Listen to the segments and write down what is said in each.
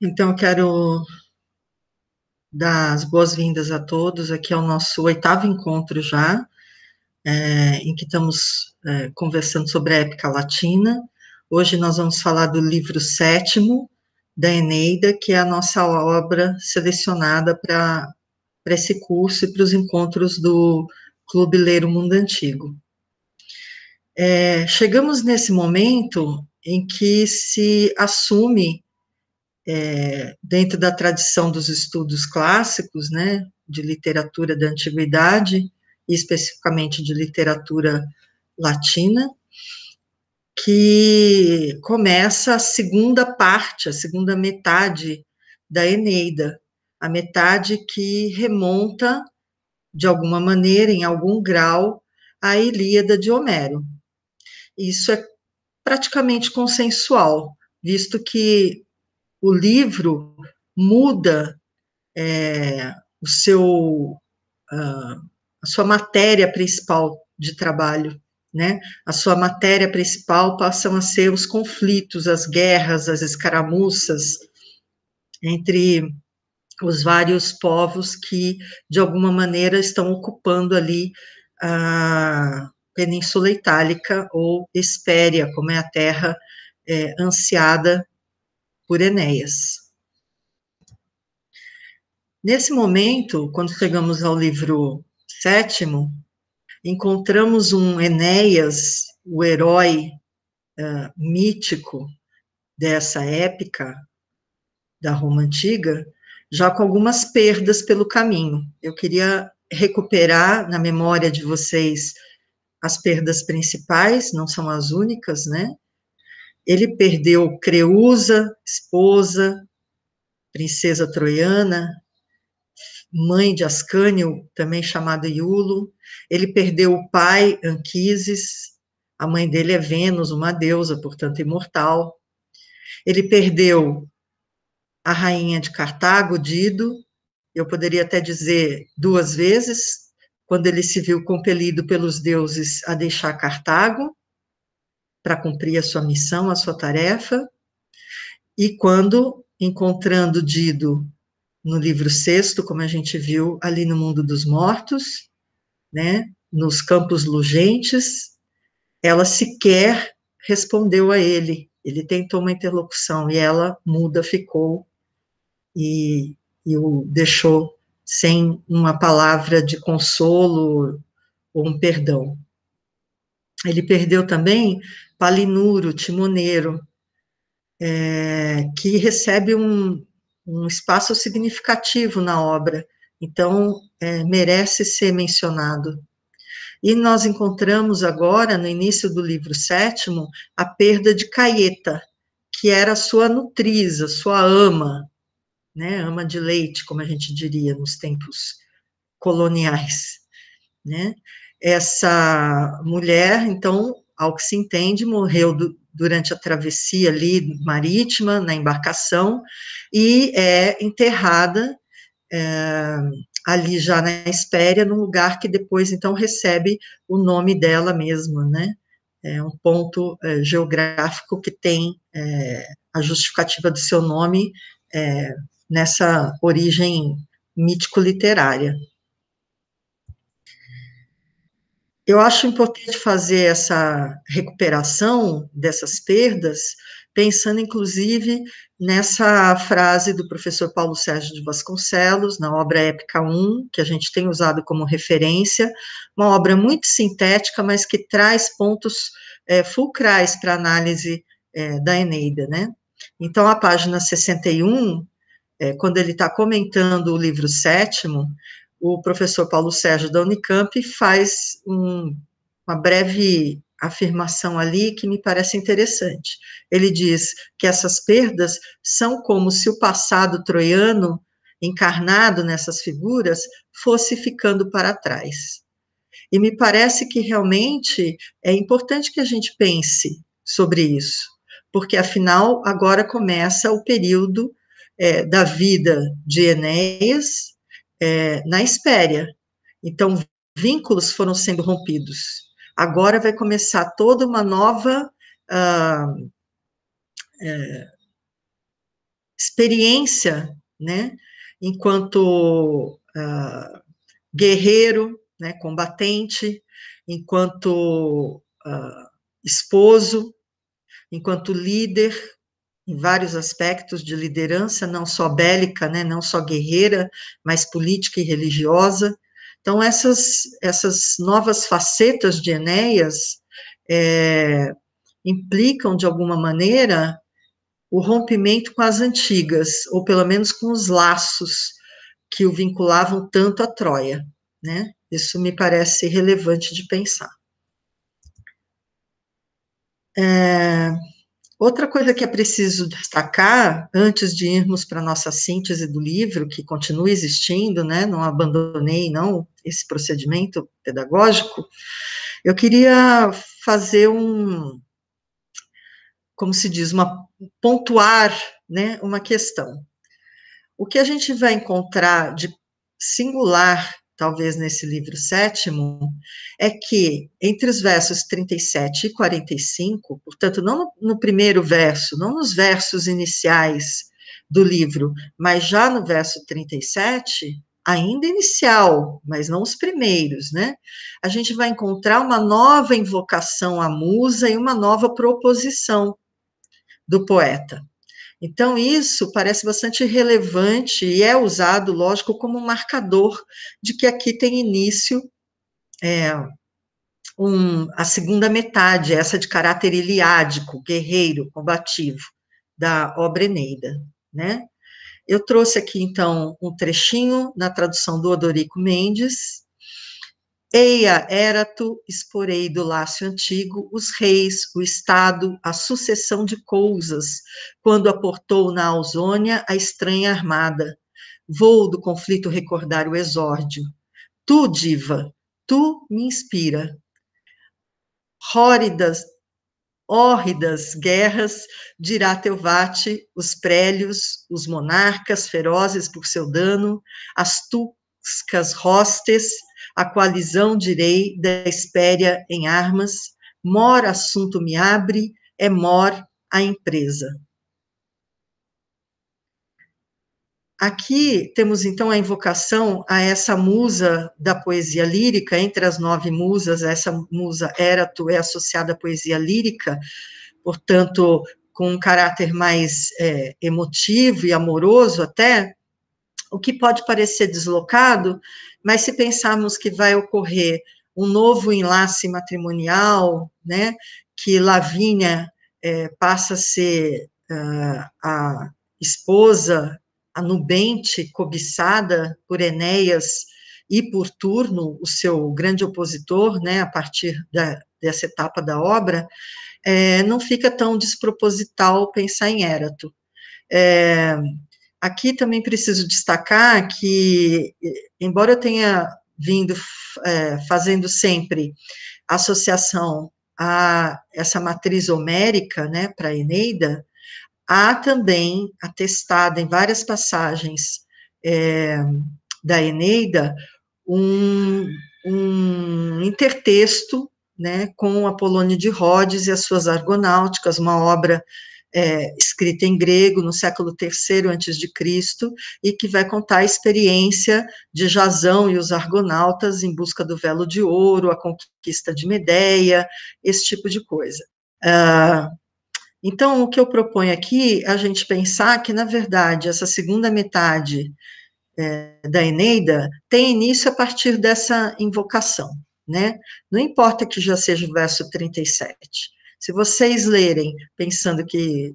Então, eu quero dar as boas-vindas a todos aqui ao é o nosso oitavo encontro já, é, em que estamos é, conversando sobre a épica latina. Hoje nós vamos falar do livro sétimo da Eneida, que é a nossa obra selecionada para esse curso e para os encontros do Clube Ler o Mundo Antigo. É, chegamos nesse momento em que se assume é, dentro da tradição dos estudos clássicos, né, de literatura da antiguidade, e especificamente de literatura latina, que começa a segunda parte, a segunda metade da Eneida, a metade que remonta, de alguma maneira, em algum grau, à Ilíada de Homero. Isso é praticamente consensual, visto que o livro muda é, o seu, ah, a sua matéria principal de trabalho. Né? A sua matéria principal passam a ser os conflitos, as guerras, as escaramuças entre os vários povos que, de alguma maneira, estão ocupando ali a Península Itálica ou Espéria, como é a terra é, ansiada por Enéas. Nesse momento, quando chegamos ao livro sétimo, encontramos um Enéas, o herói uh, mítico dessa época da Roma antiga, já com algumas perdas pelo caminho. Eu queria recuperar na memória de vocês as perdas principais, não são as únicas, né? Ele perdeu Creusa, esposa, princesa troiana, mãe de Ascânio, também chamada Iulo. Ele perdeu o pai, Anquises, a mãe dele é Vênus, uma deusa, portanto imortal. Ele perdeu a rainha de Cartago, Dido, eu poderia até dizer duas vezes, quando ele se viu compelido pelos deuses a deixar Cartago, para cumprir a sua missão, a sua tarefa, e quando encontrando Dido no livro sexto, como a gente viu ali no mundo dos mortos, né, nos campos lugentes, ela sequer respondeu a ele. Ele tentou uma interlocução e ela muda ficou e, e o deixou sem uma palavra de consolo ou um perdão. Ele perdeu também palinuro, timoneiro, é, que recebe um, um, espaço significativo na obra, então é, merece ser mencionado. E nós encontramos agora, no início do livro sétimo, a perda de Caeta, que era sua nutriza, sua ama, né, ama de leite, como a gente diria nos tempos coloniais, né? Essa mulher, então, ao que se entende, morreu do, durante a travessia ali marítima, na embarcação, e é enterrada é, ali já na Espéria, num lugar que depois, então, recebe o nome dela mesma, né? É um ponto é, geográfico que tem é, a justificativa do seu nome é, nessa origem mítico-literária. Eu acho importante fazer essa recuperação dessas perdas, pensando inclusive nessa frase do professor Paulo Sérgio de Vasconcelos, na obra Épica 1, que a gente tem usado como referência, uma obra muito sintética, mas que traz pontos é, fulcrais para análise é, da Eneida, né? Então, a página 61, é, quando ele está comentando o livro sétimo, o professor Paulo Sérgio da Unicamp faz um, uma breve afirmação ali que me parece interessante. Ele diz que essas perdas são como se o passado troiano, encarnado nessas figuras, fosse ficando para trás. E me parece que realmente é importante que a gente pense sobre isso, porque afinal agora começa o período é, da vida de Enéas, é, na espéria. Então, vínculos foram sendo rompidos. Agora vai começar toda uma nova uh, é, experiência, né? Enquanto uh, guerreiro, né? Combatente, enquanto uh, esposo, enquanto líder, em vários aspectos de liderança, não só bélica, né, não só guerreira, mas política e religiosa. Então, essas, essas novas facetas de Enéas é, implicam, de alguma maneira, o rompimento com as antigas, ou pelo menos com os laços que o vinculavam tanto à Troia. Né? Isso me parece relevante de pensar. É, Outra coisa que é preciso destacar, antes de irmos para a nossa síntese do livro, que continua existindo, né, não abandonei, não, esse procedimento pedagógico, eu queria fazer um, como se diz, uma pontuar, né, uma questão. O que a gente vai encontrar de singular talvez nesse livro sétimo, é que entre os versos 37 e 45, portanto, não no primeiro verso, não nos versos iniciais do livro, mas já no verso 37, ainda inicial, mas não os primeiros, né? A gente vai encontrar uma nova invocação à musa e uma nova proposição do poeta. Então, isso parece bastante relevante e é usado, lógico, como um marcador de que aqui tem início é, um, a segunda metade, essa de caráter iliádico, guerreiro, combativo, da obra Eneida, né? Eu trouxe aqui, então, um trechinho na tradução do Odorico Mendes, Eia Erato exporei do laço antigo os reis, o Estado, a sucessão de coisas, quando aportou na Ausônia a estranha armada. Vou do conflito recordar o exórdio. Tu, diva, tu me inspira. Hóridas, hórridas guerras dirá Teuvate os prélios, os monarcas ferozes por seu dano, as tuscas rostes, a coalizão direi da espéria em armas, mor assunto me abre, é mor a empresa. Aqui temos então a invocação a essa musa da poesia lírica, entre as nove musas, essa musa Erato é associada à poesia lírica, portanto, com um caráter mais é, emotivo e amoroso até, o que pode parecer deslocado, mas se pensarmos que vai ocorrer um novo enlace matrimonial, né, que Lavínia é, passa a ser uh, a esposa, a nubente, cobiçada por Enéas e por Turno, o seu grande opositor, né, a partir da, dessa etapa da obra, é, não fica tão desproposital pensar em Érato. É, Aqui também preciso destacar que, embora eu tenha vindo é, fazendo sempre associação a essa matriz homérica, né, para Eneida, há também atestada em várias passagens é, da Eneida um, um intertexto né, com Apolônio de Rhodes e as suas Argonáuticas, uma obra é, escrita em grego no século III a.C., e que vai contar a experiência de Jasão e os argonautas em busca do velo de ouro, a conquista de Medeia, esse tipo de coisa. Uh, então, o que eu proponho aqui é a gente pensar que, na verdade, essa segunda metade é, da Eneida tem início a partir dessa invocação. Né? Não importa que já seja o verso 37, se vocês lerem pensando que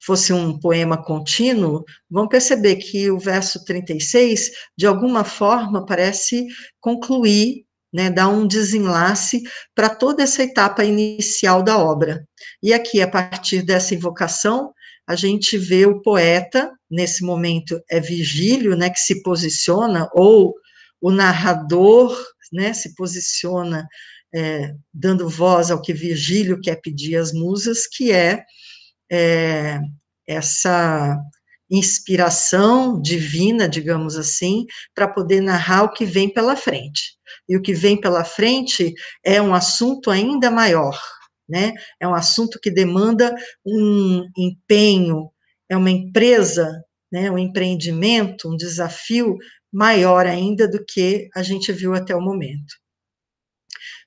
fosse um poema contínuo, vão perceber que o verso 36, de alguma forma, parece concluir, né, dar um desenlace para toda essa etapa inicial da obra. E aqui, a partir dessa invocação, a gente vê o poeta, nesse momento é Vigílio, né, que se posiciona, ou o narrador, né, se posiciona é, dando voz ao que Virgílio quer pedir às musas, que é, é essa inspiração divina, digamos assim, para poder narrar o que vem pela frente. E o que vem pela frente é um assunto ainda maior, né? É um assunto que demanda um empenho, é uma empresa, né? Um empreendimento, um desafio maior ainda do que a gente viu até o momento.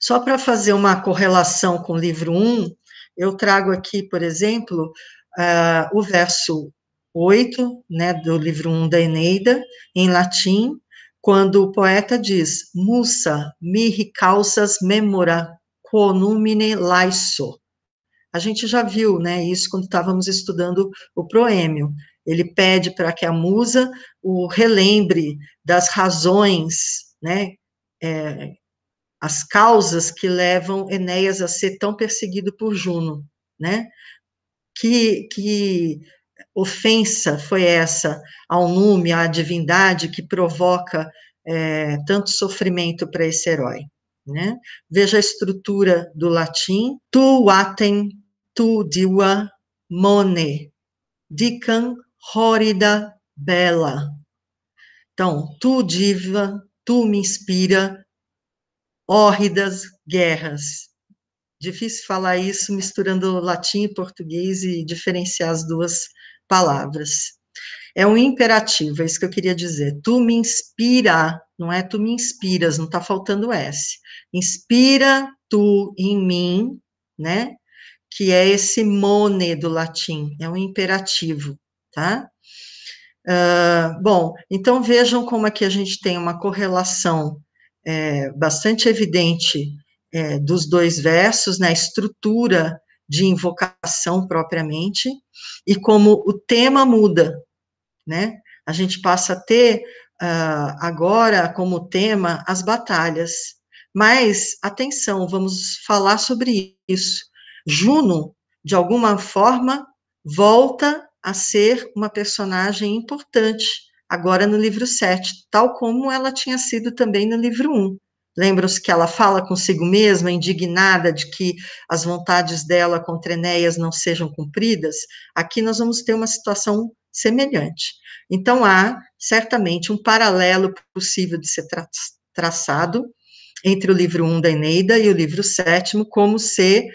Só para fazer uma correlação com o livro 1, eu trago aqui, por exemplo, uh, o verso 8 né, do livro 1 da Eneida, em latim, quando o poeta diz: Musa mihi causas memora quonumine laiso. A gente já viu né, isso quando estávamos estudando o proêmio. Ele pede para que a musa o relembre das razões né, é, as causas que levam Enéas a ser tão perseguido por Juno, né? Que, que ofensa foi essa ao nome, à divindade que provoca é, tanto sofrimento para esse herói, né? Veja a estrutura do latim: tu atem, tu diva mone, dicam horida bella. Então, tu diva, tu me inspira, hórridas guerras. Difícil falar isso misturando latim e português e diferenciar as duas palavras. É um imperativo, é isso que eu queria dizer. Tu me inspira, não é tu me inspiras, não está faltando S. Inspira tu em mim, né? Que é esse mone do latim, é um imperativo, tá? Uh, bom, então vejam como aqui é a gente tem uma correlação é, bastante evidente é, dos dois versos, na né, estrutura de invocação propriamente, e como o tema muda, né? A gente passa a ter uh, agora como tema as batalhas. Mas, atenção, vamos falar sobre isso. Juno, de alguma forma, volta a ser uma personagem importante agora no livro 7, tal como ela tinha sido também no livro 1. Lembram-se que ela fala consigo mesma, indignada de que as vontades dela contra Enéas não sejam cumpridas? Aqui nós vamos ter uma situação semelhante. Então, há certamente um paralelo possível de ser tra traçado entre o livro 1 da Eneida e o livro 7, como ser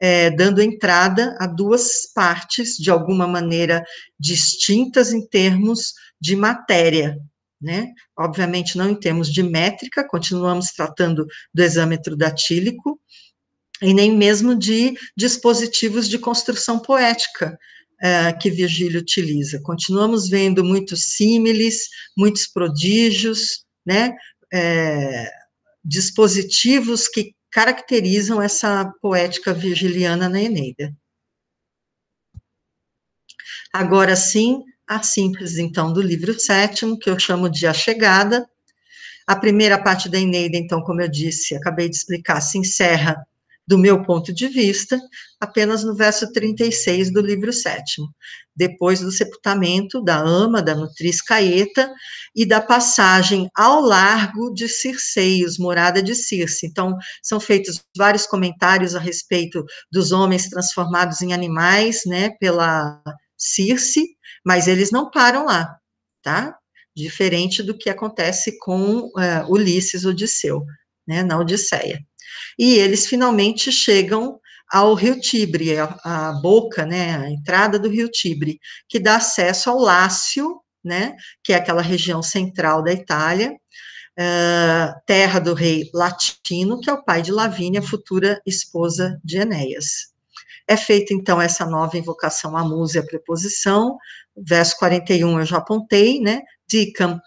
é, dando entrada a duas partes, de alguma maneira, distintas em termos de matéria, né? Obviamente, não em termos de métrica, continuamos tratando do exâmetro datílico, e nem mesmo de dispositivos de construção poética uh, que Virgílio utiliza. Continuamos vendo muitos símiles, muitos prodígios, né? É, dispositivos que caracterizam essa poética virgiliana na Eneida. Agora sim, a simples então, do livro sétimo, que eu chamo de A Chegada. A primeira parte da Eneida, então, como eu disse, acabei de explicar, se encerra do meu ponto de vista, apenas no verso 36 do livro sétimo depois do sepultamento da ama, da nutriz Caeta, e da passagem ao largo de Circeios, morada de Circe. Então, são feitos vários comentários a respeito dos homens transformados em animais, né, pela Circe, mas eles não param lá, tá? Diferente do que acontece com uh, Ulisses Odisseu, né, na Odisseia. E eles finalmente chegam ao Rio Tibre, a, a, boca, né, a entrada do Rio Tibre, que dá acesso ao Lácio, né, que é aquela região central da Itália, uh, terra do rei Latino, que é o pai de Lavínia, futura esposa de Enéas. É feita, então, essa nova invocação à musa e à preposição, verso 41 eu já apontei, né, dicam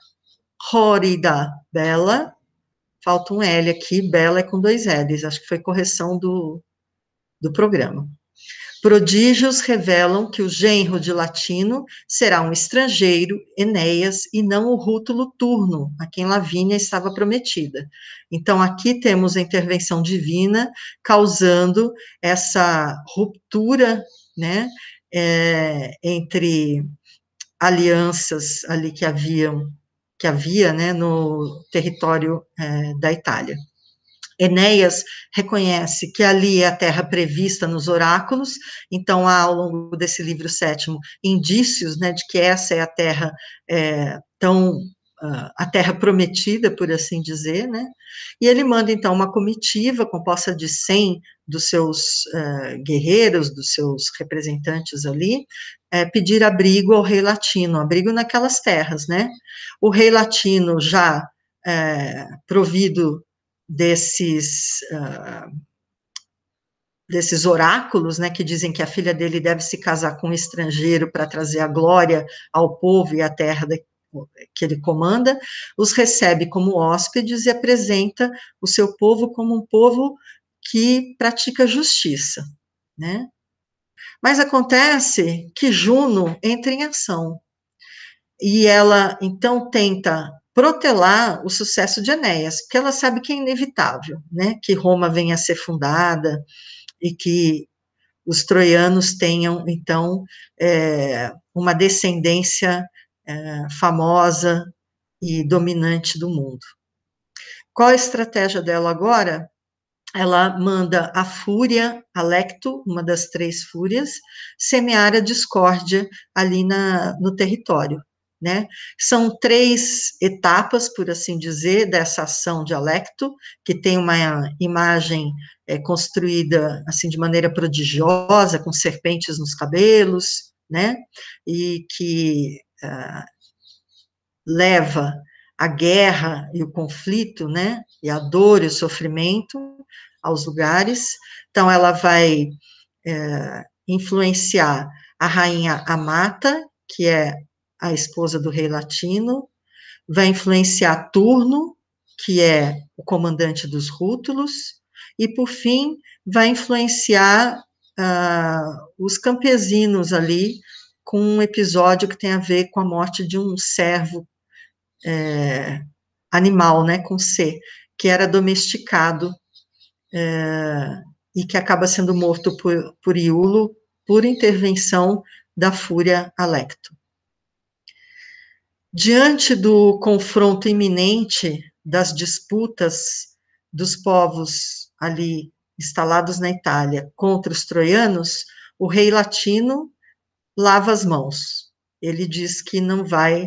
horrida bela, falta um L aqui, bela é com dois L's, acho que foi correção do, do programa. Prodígios revelam que o genro de Latino será um estrangeiro, Enéas, e não o Rútulo Turno, a quem Lavínia estava prometida. Então, aqui temos a intervenção divina causando essa ruptura né, é, entre alianças ali que haviam que havia né, no território é, da Itália. Enéas reconhece que ali é a terra prevista nos oráculos, então há ao longo desse livro sétimo indícios né, de que essa é a terra é, tão ah, a terra prometida, por assim dizer, né? E ele manda então uma comitiva composta de 100 dos seus uh, guerreiros, dos seus representantes ali, é, pedir abrigo ao rei latino, abrigo naquelas terras, né? O rei latino já é, provido desses uh, desses oráculos, né, que dizem que a filha dele deve se casar com um estrangeiro para trazer a glória ao povo e à terra de, que ele comanda, os recebe como hóspedes e apresenta o seu povo como um povo que pratica justiça, né? Mas acontece que Juno entra em ação e ela então tenta protelar o sucesso de Enéas, porque ela sabe que é inevitável, né, que Roma venha a ser fundada e que os troianos tenham, então, é, uma descendência é, famosa e dominante do mundo. Qual a estratégia dela agora? Ela manda a Fúria, a Lecto, uma das três Fúrias, semear a discórdia ali na, no território. Né? São três etapas, por assim dizer, dessa ação dialecto, que tem uma imagem é, construída assim de maneira prodigiosa, com serpentes nos cabelos, né? E que ah, leva a guerra e o conflito, né? E a dor e o sofrimento aos lugares. Então, ela vai é, influenciar a rainha Amata, que é a esposa do rei latino, vai influenciar Turno, que é o comandante dos Rútulos, e por fim vai influenciar uh, os campesinos ali com um episódio que tem a ver com a morte de um servo é, animal, né, com C, que era domesticado é, e que acaba sendo morto por, por Iulo por intervenção da fúria Alecto. Diante do confronto iminente das disputas dos povos ali instalados na Itália contra os troianos, o rei latino lava as mãos. Ele diz que não vai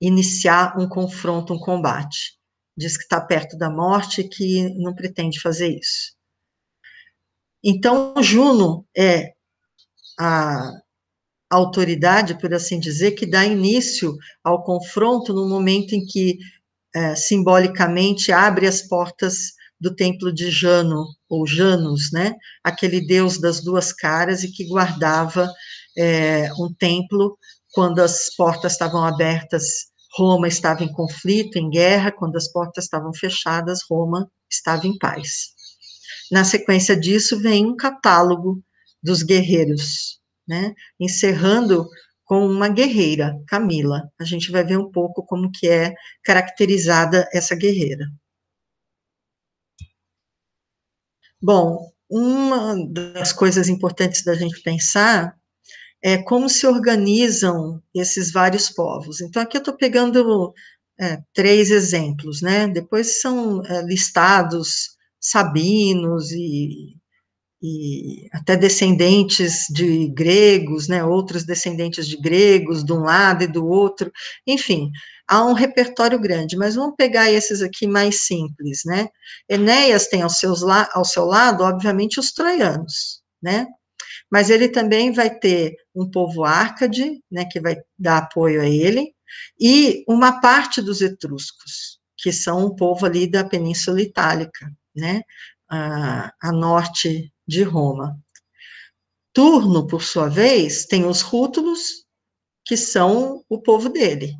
iniciar um confronto, um combate. Diz que está perto da morte e que não pretende fazer isso. Então, Juno é a autoridade, por assim dizer, que dá início ao confronto no momento em que, é, simbolicamente, abre as portas do templo de Jano, ou Janus, né? aquele deus das duas caras e que guardava é, um templo quando as portas estavam abertas Roma estava em conflito, em guerra, quando as portas estavam fechadas, Roma estava em paz. Na sequência disso, vem um catálogo dos guerreiros, né? Encerrando com uma guerreira, Camila. A gente vai ver um pouco como que é caracterizada essa guerreira. Bom, uma das coisas importantes da gente pensar é como se organizam esses vários povos. Então, aqui eu estou pegando é, três exemplos, né? Depois são é, listados sabinos e e até descendentes de gregos, né, outros descendentes de gregos, de um lado e do outro, enfim, há um repertório grande, mas vamos pegar esses aqui mais simples, né, Enéas tem ao seus ao seu lado, obviamente, os troianos, né, mas ele também vai ter um povo árcade, né, que vai dar apoio a ele, e uma parte dos etruscos, que são um povo ali da Península Itálica, né, a, a norte de Roma. Turno, por sua vez, tem os rútulos, que são o povo dele.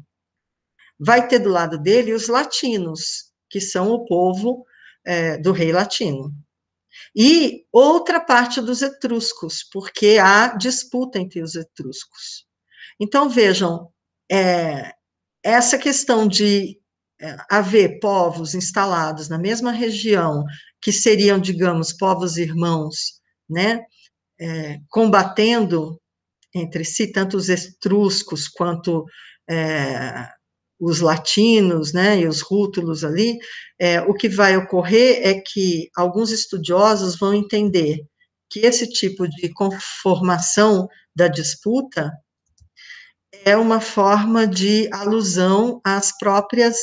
Vai ter do lado dele os latinos, que são o povo é, do rei latino. E outra parte dos etruscos, porque há disputa entre os etruscos. Então, vejam, é, essa questão de haver povos instalados na mesma região, que seriam, digamos, povos irmãos, né, é, combatendo entre si, tanto os etruscos quanto é, os latinos, né, e os rútulos ali, é, o que vai ocorrer é que alguns estudiosos vão entender que esse tipo de conformação da disputa é uma forma de alusão às próprias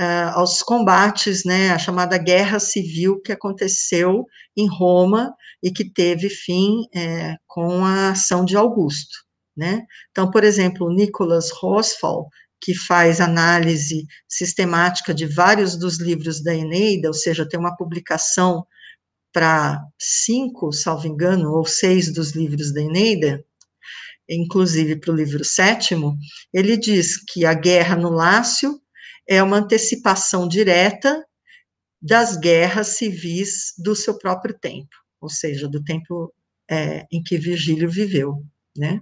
uh, aos combates, né, a chamada guerra civil que aconteceu em Roma e que teve fim é, com a ação de Augusto. Né? Então, por exemplo, Nicholas Rosfall, que faz análise sistemática de vários dos livros da Eneida, ou seja, tem uma publicação para cinco, salvo engano, ou seis dos livros da Eneida, inclusive para o livro sétimo, ele diz que a guerra no Lácio é uma antecipação direta das guerras civis do seu próprio tempo, ou seja, do tempo é, em que Virgílio viveu, né?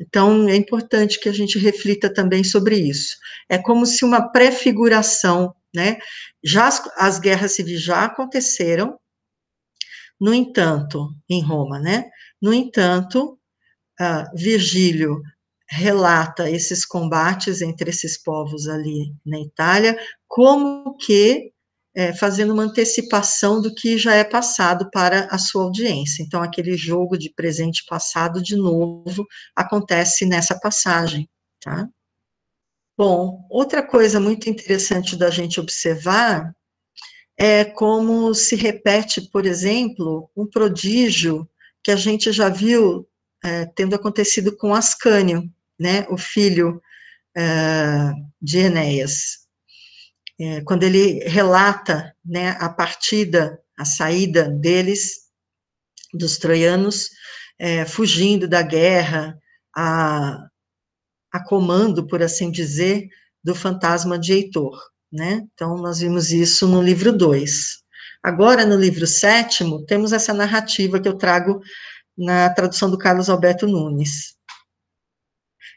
Então, é importante que a gente reflita também sobre isso. É como se uma prefiguração, né? Já as, as guerras civis já aconteceram, no entanto, em Roma, né? No entanto, uh, Virgílio relata esses combates entre esses povos ali na Itália, como que é, fazendo uma antecipação do que já é passado para a sua audiência. Então, aquele jogo de presente e passado, de novo, acontece nessa passagem, tá? Bom, outra coisa muito interessante da gente observar é como se repete, por exemplo, um prodígio que a gente já viu é, tendo acontecido com Ascânio, né, o filho uh, de Enéas. É, quando ele relata né, a partida, a saída deles, dos troianos, é, fugindo da guerra, a, a comando, por assim dizer, do fantasma de Heitor. Né? Então, nós vimos isso no livro 2. Agora, no livro sétimo, temos essa narrativa que eu trago na tradução do Carlos Alberto Nunes.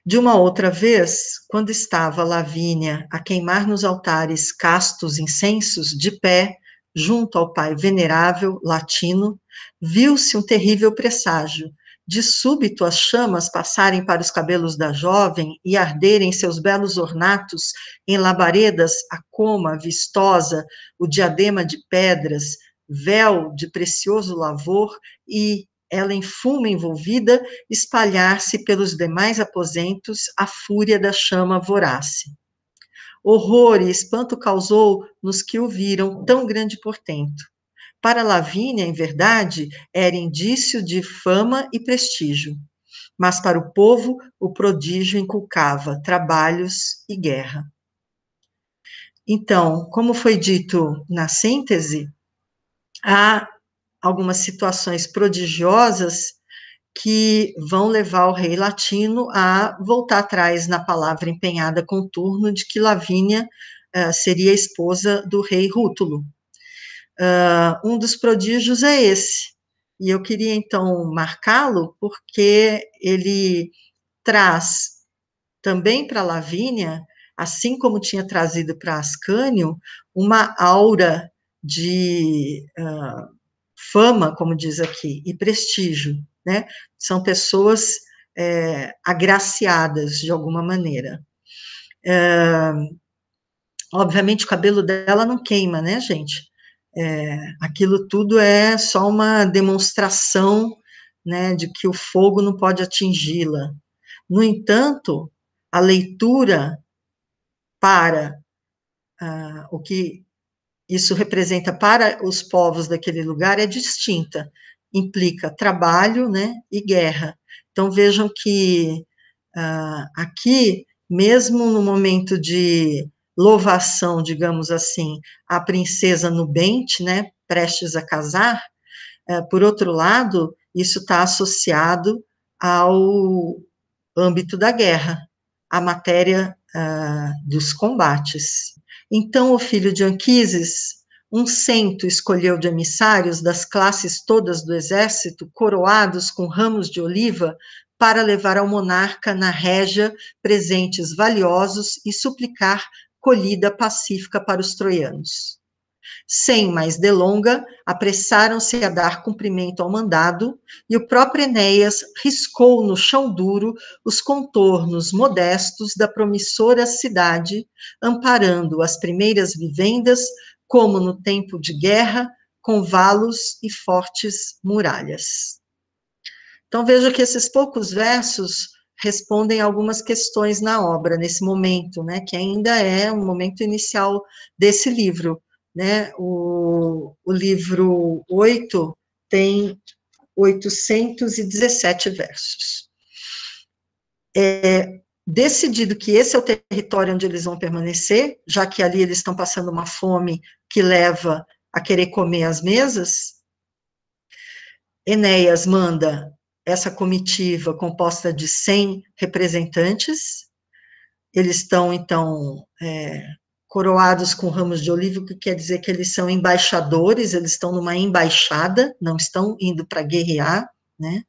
De uma outra vez, quando estava Lavínia a queimar nos altares castos incensos de pé, junto ao pai venerável latino, viu-se um terrível presságio. De súbito, as chamas passarem para os cabelos da jovem e arderem seus belos ornatos em labaredas, a coma vistosa, o diadema de pedras, véu de precioso lavor e, ela em fumo envolvida, espalhar-se pelos demais aposentos a fúria da chama vorace. Horror e espanto causou nos que o viram tão grande portento. Para Lavínia, em verdade, era indício de fama e prestígio. Mas para o povo, o prodígio inculcava trabalhos e guerra. Então, como foi dito na síntese, há algumas situações prodigiosas que vão levar o rei latino a voltar atrás na palavra empenhada com Turno de que Lavínia uh, seria a esposa do rei Rútulo. Uh, um dos prodígios é esse, e eu queria então marcá-lo porque ele traz também para Lavínia, assim como tinha trazido para Ascânio, uma aura de uh, fama, como diz aqui, e prestígio, né? São pessoas é, agraciadas de alguma maneira. É, obviamente, o cabelo dela não queima, né, gente? É, aquilo tudo é só uma demonstração né, de que o fogo não pode atingi-la. No entanto, a leitura para ah, o que isso representa para os povos daquele lugar é distinta, implica trabalho, né, e guerra. Então vejam que uh, aqui, mesmo no momento de louvação, digamos assim, à princesa Nubente, né, prestes a casar, uh, por outro lado, isso está associado ao âmbito da guerra, à matéria uh, dos combates. Então o filho de Anquises, um cento escolheu de emissários das classes todas do exército, coroados com ramos de oliva, para levar ao monarca na régia presentes valiosos e suplicar colhida pacífica para os troianos. Sem mais delonga, apressaram-se a dar cumprimento ao mandado, e o próprio Enéas riscou no chão duro os contornos modestos da promissora cidade, amparando as primeiras vivendas, como no tempo de guerra, com valos e fortes muralhas. Então veja que esses poucos versos respondem algumas questões na obra nesse momento, né, que ainda é um momento inicial desse livro, né? O, o livro 8 tem 817 versos. É, decidido que esse é o território onde eles vão permanecer, já que ali eles estão passando uma fome que leva a querer comer as mesas, Enéas manda essa comitiva composta de 100 representantes, eles estão, então, é, coroados com ramos de olivo, que quer dizer que eles são embaixadores, eles estão numa embaixada, não estão indo para guerrear, né?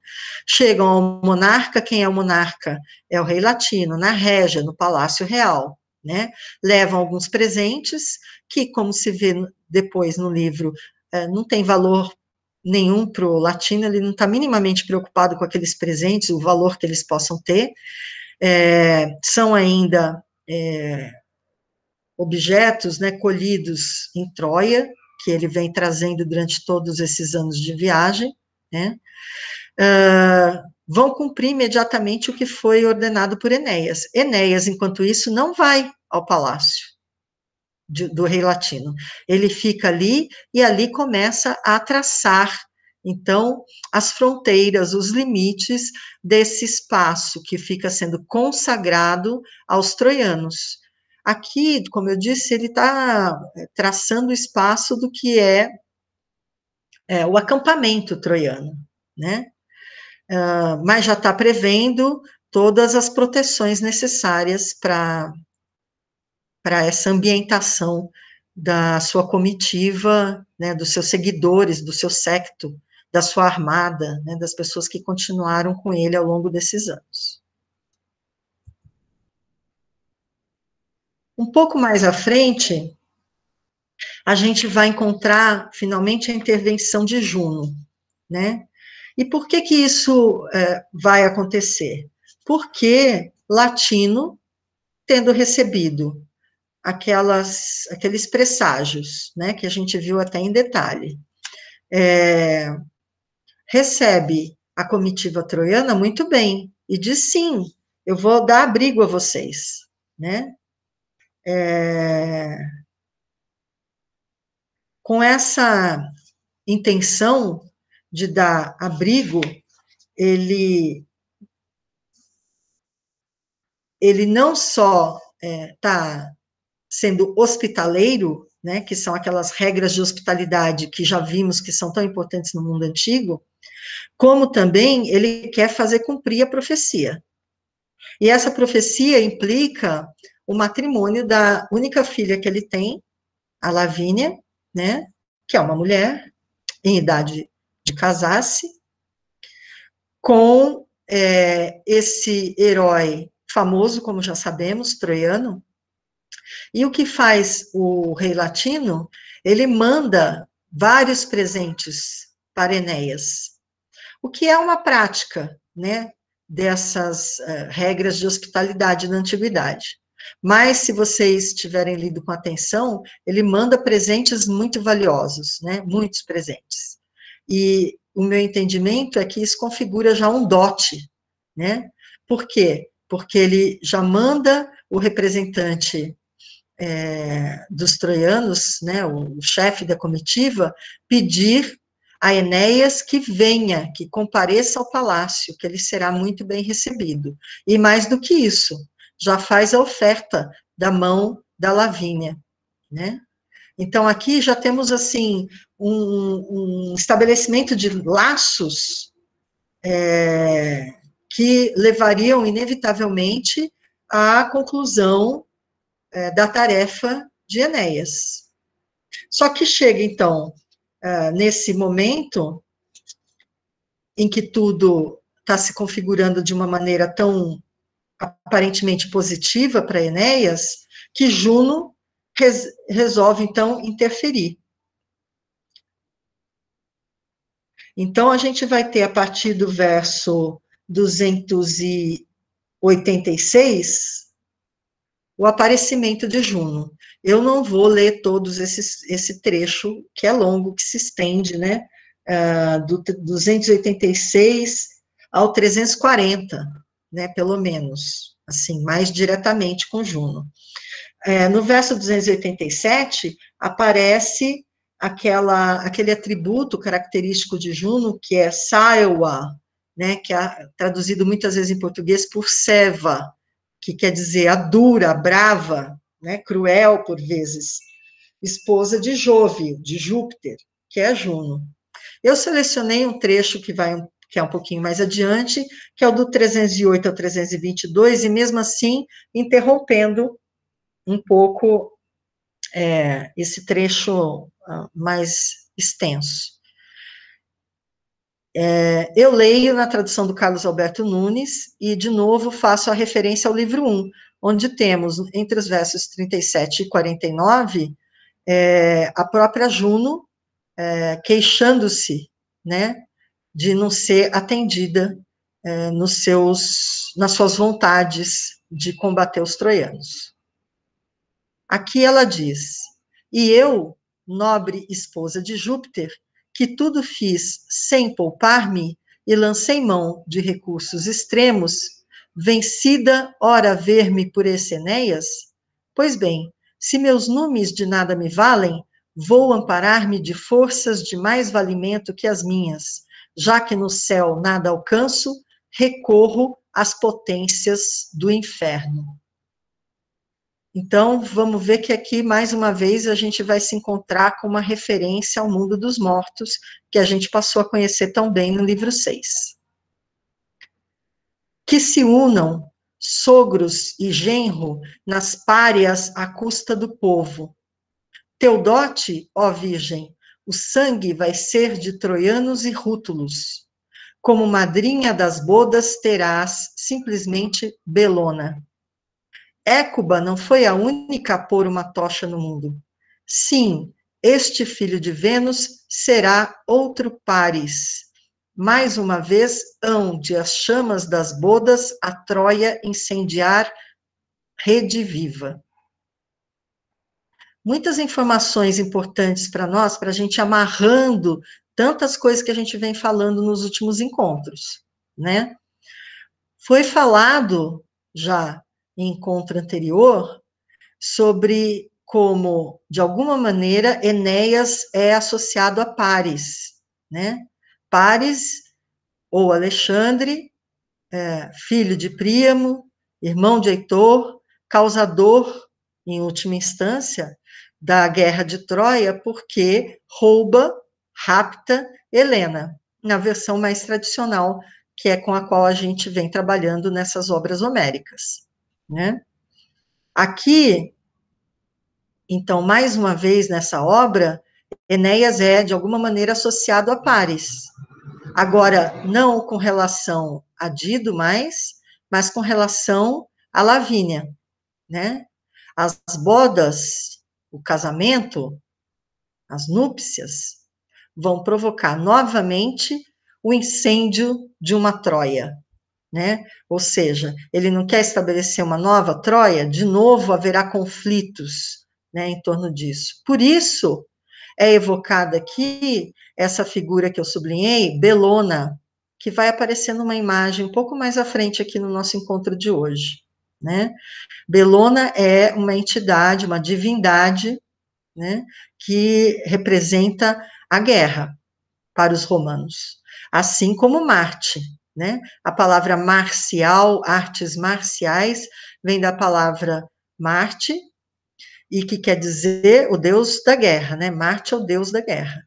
Chegam ao monarca, quem é o monarca? É o rei latino, na régia, no palácio real, né? Levam alguns presentes, que, como se vê depois no livro, eh, não tem valor nenhum para o latino, ele não está minimamente preocupado com aqueles presentes, o valor que eles possam ter. É, são ainda. É, objetos né, colhidos em Troia, que ele vem trazendo durante todos esses anos de viagem, né, uh, vão cumprir imediatamente o que foi ordenado por Enéas. Enéas, enquanto isso, não vai ao palácio de, do rei latino. Ele fica ali e ali começa a traçar, então, as fronteiras, os limites desse espaço que fica sendo consagrado aos troianos Aqui, como eu disse, ele está é, traçando o espaço do que é, é o acampamento troiano, né? Uh, mas já está prevendo todas as proteções necessárias para essa ambientação da sua comitiva, né, dos seus seguidores, do seu secto, da sua armada, né, das pessoas que continuaram com ele ao longo desses anos. Um pouco mais à frente, a gente vai encontrar finalmente a intervenção de Juno, né? E por que que isso é, vai acontecer? Porque Latino, tendo recebido aquelas, aqueles presságios, né, que a gente viu até em detalhe, é, recebe a comitiva troiana muito bem e diz sim, eu vou dar abrigo a vocês, né? é, com essa intenção de dar abrigo, ele ele não só está é, tá sendo hospitaleiro, né, que são aquelas regras de hospitalidade que já vimos que são tão importantes no mundo antigo, como também ele quer fazer cumprir a profecia. E essa profecia implica o matrimônio da única filha que ele tem, a Lavínia, né, que é uma mulher em idade de casar-se, com é, esse herói famoso, como já sabemos, troiano. E o que faz o rei latino? Ele manda vários presentes para Enéas, o que é uma prática, né, dessas uh, regras de hospitalidade na antiguidade. Mas se vocês tiverem lido com atenção, ele manda presentes muito valiosos, né? Muitos presentes. E o meu entendimento é que isso configura já um dote, né? Por quê? Porque ele já manda o representante é, dos troianos, né, o chefe da comitiva, pedir a Enéas que venha, que compareça ao palácio, que ele será muito bem recebido. E mais do que isso, já faz a oferta da mão da Lavínia, né? Então, aqui já temos, assim, um, um estabelecimento de laços é, que levariam, inevitavelmente, à conclusão é, da tarefa de Enéas. Só que chega, então, é, nesse momento em que tudo está se configurando de uma maneira tão aparentemente positiva para Enéas, que Juno res, resolve então interferir. Então a gente vai ter a partir do verso 286 o aparecimento de Juno. Eu não vou ler todos esses esse trecho que é longo, que se estende, né? Uh, do 286 ao 340 né, pelo menos, assim, mais diretamente com Juno. É, no verso 287, aparece aquela, aquele atributo característico de Juno, que é Saewa, né, que é traduzido muitas vezes em português por Seva, que quer dizer a dura, a brava, né, cruel por vezes, esposa de Jove, de Júpiter, que é Juno. Eu selecionei um trecho que vai um que é um pouquinho mais adiante, que é o do 308 ao 322, e mesmo assim interrompendo um pouco é, esse trecho ah, mais extenso. É, eu leio na tradução do Carlos Alberto Nunes e, de novo, faço a referência ao livro 1, onde temos, entre os versos 37 e 49, é, a própria Juno é, queixando-se né, de não ser atendida é, nos seus, nas suas vontades de combater os troianos. Aqui ela diz: E eu, nobre esposa de Júpiter, que tudo fiz sem poupar-me e lancei mão de recursos extremos, vencida, ora ver-me por esse Enéas? Pois bem, se meus numes de nada me valem, vou amparar-me de forças de mais valimento que as minhas, já que no céu nada alcanço, recorro às potências do inferno. Então, vamos ver que aqui, mais uma vez, a gente vai se encontrar com uma referência ao mundo dos mortos, que a gente passou a conhecer tão bem no livro 6. Que se unam sogros e genro nas párias à custa do povo. Teodote, ó Virgem, o sangue vai ser de troianos e rútulos. Como madrinha das bodas terás simplesmente Belona. Écuba não foi a única a pôr uma tocha no mundo. Sim, este filho de Vênus será outro Paris. Mais uma vez, hão de as chamas das bodas a Troia incendiar rede viva muitas informações importantes para nós, para a gente amarrando tantas coisas que a gente vem falando nos últimos encontros, né? Foi falado já em encontro anterior sobre como, de alguma maneira, Enéas é associado a Paris, né? Paris ou Alexandre, é, filho de Príamo, irmão de Heitor, causador, em última instância, da guerra de Troia, porque rouba, rapta Helena, na versão mais tradicional, que é com a qual a gente vem trabalhando nessas obras homéricas. Né? Aqui, então, mais uma vez nessa obra, Enéas é, de alguma maneira, associado a Paris. Agora, não com relação a Dido mais, mas com relação a Lavínia, né? As bodas o casamento, as núpcias, vão provocar novamente o incêndio de uma Troia. Né? Ou seja, ele não quer estabelecer uma nova Troia, de novo haverá conflitos né, em torno disso. Por isso é evocada aqui essa figura que eu sublinhei, Belona, que vai aparecer numa imagem um pouco mais à frente aqui no nosso encontro de hoje né? é uma entidade, uma divindade, né, que representa a guerra para os romanos, assim como Marte, né? A palavra marcial, artes marciais, vem da palavra Marte e que quer dizer o deus da guerra, né? Marte é o deus da guerra.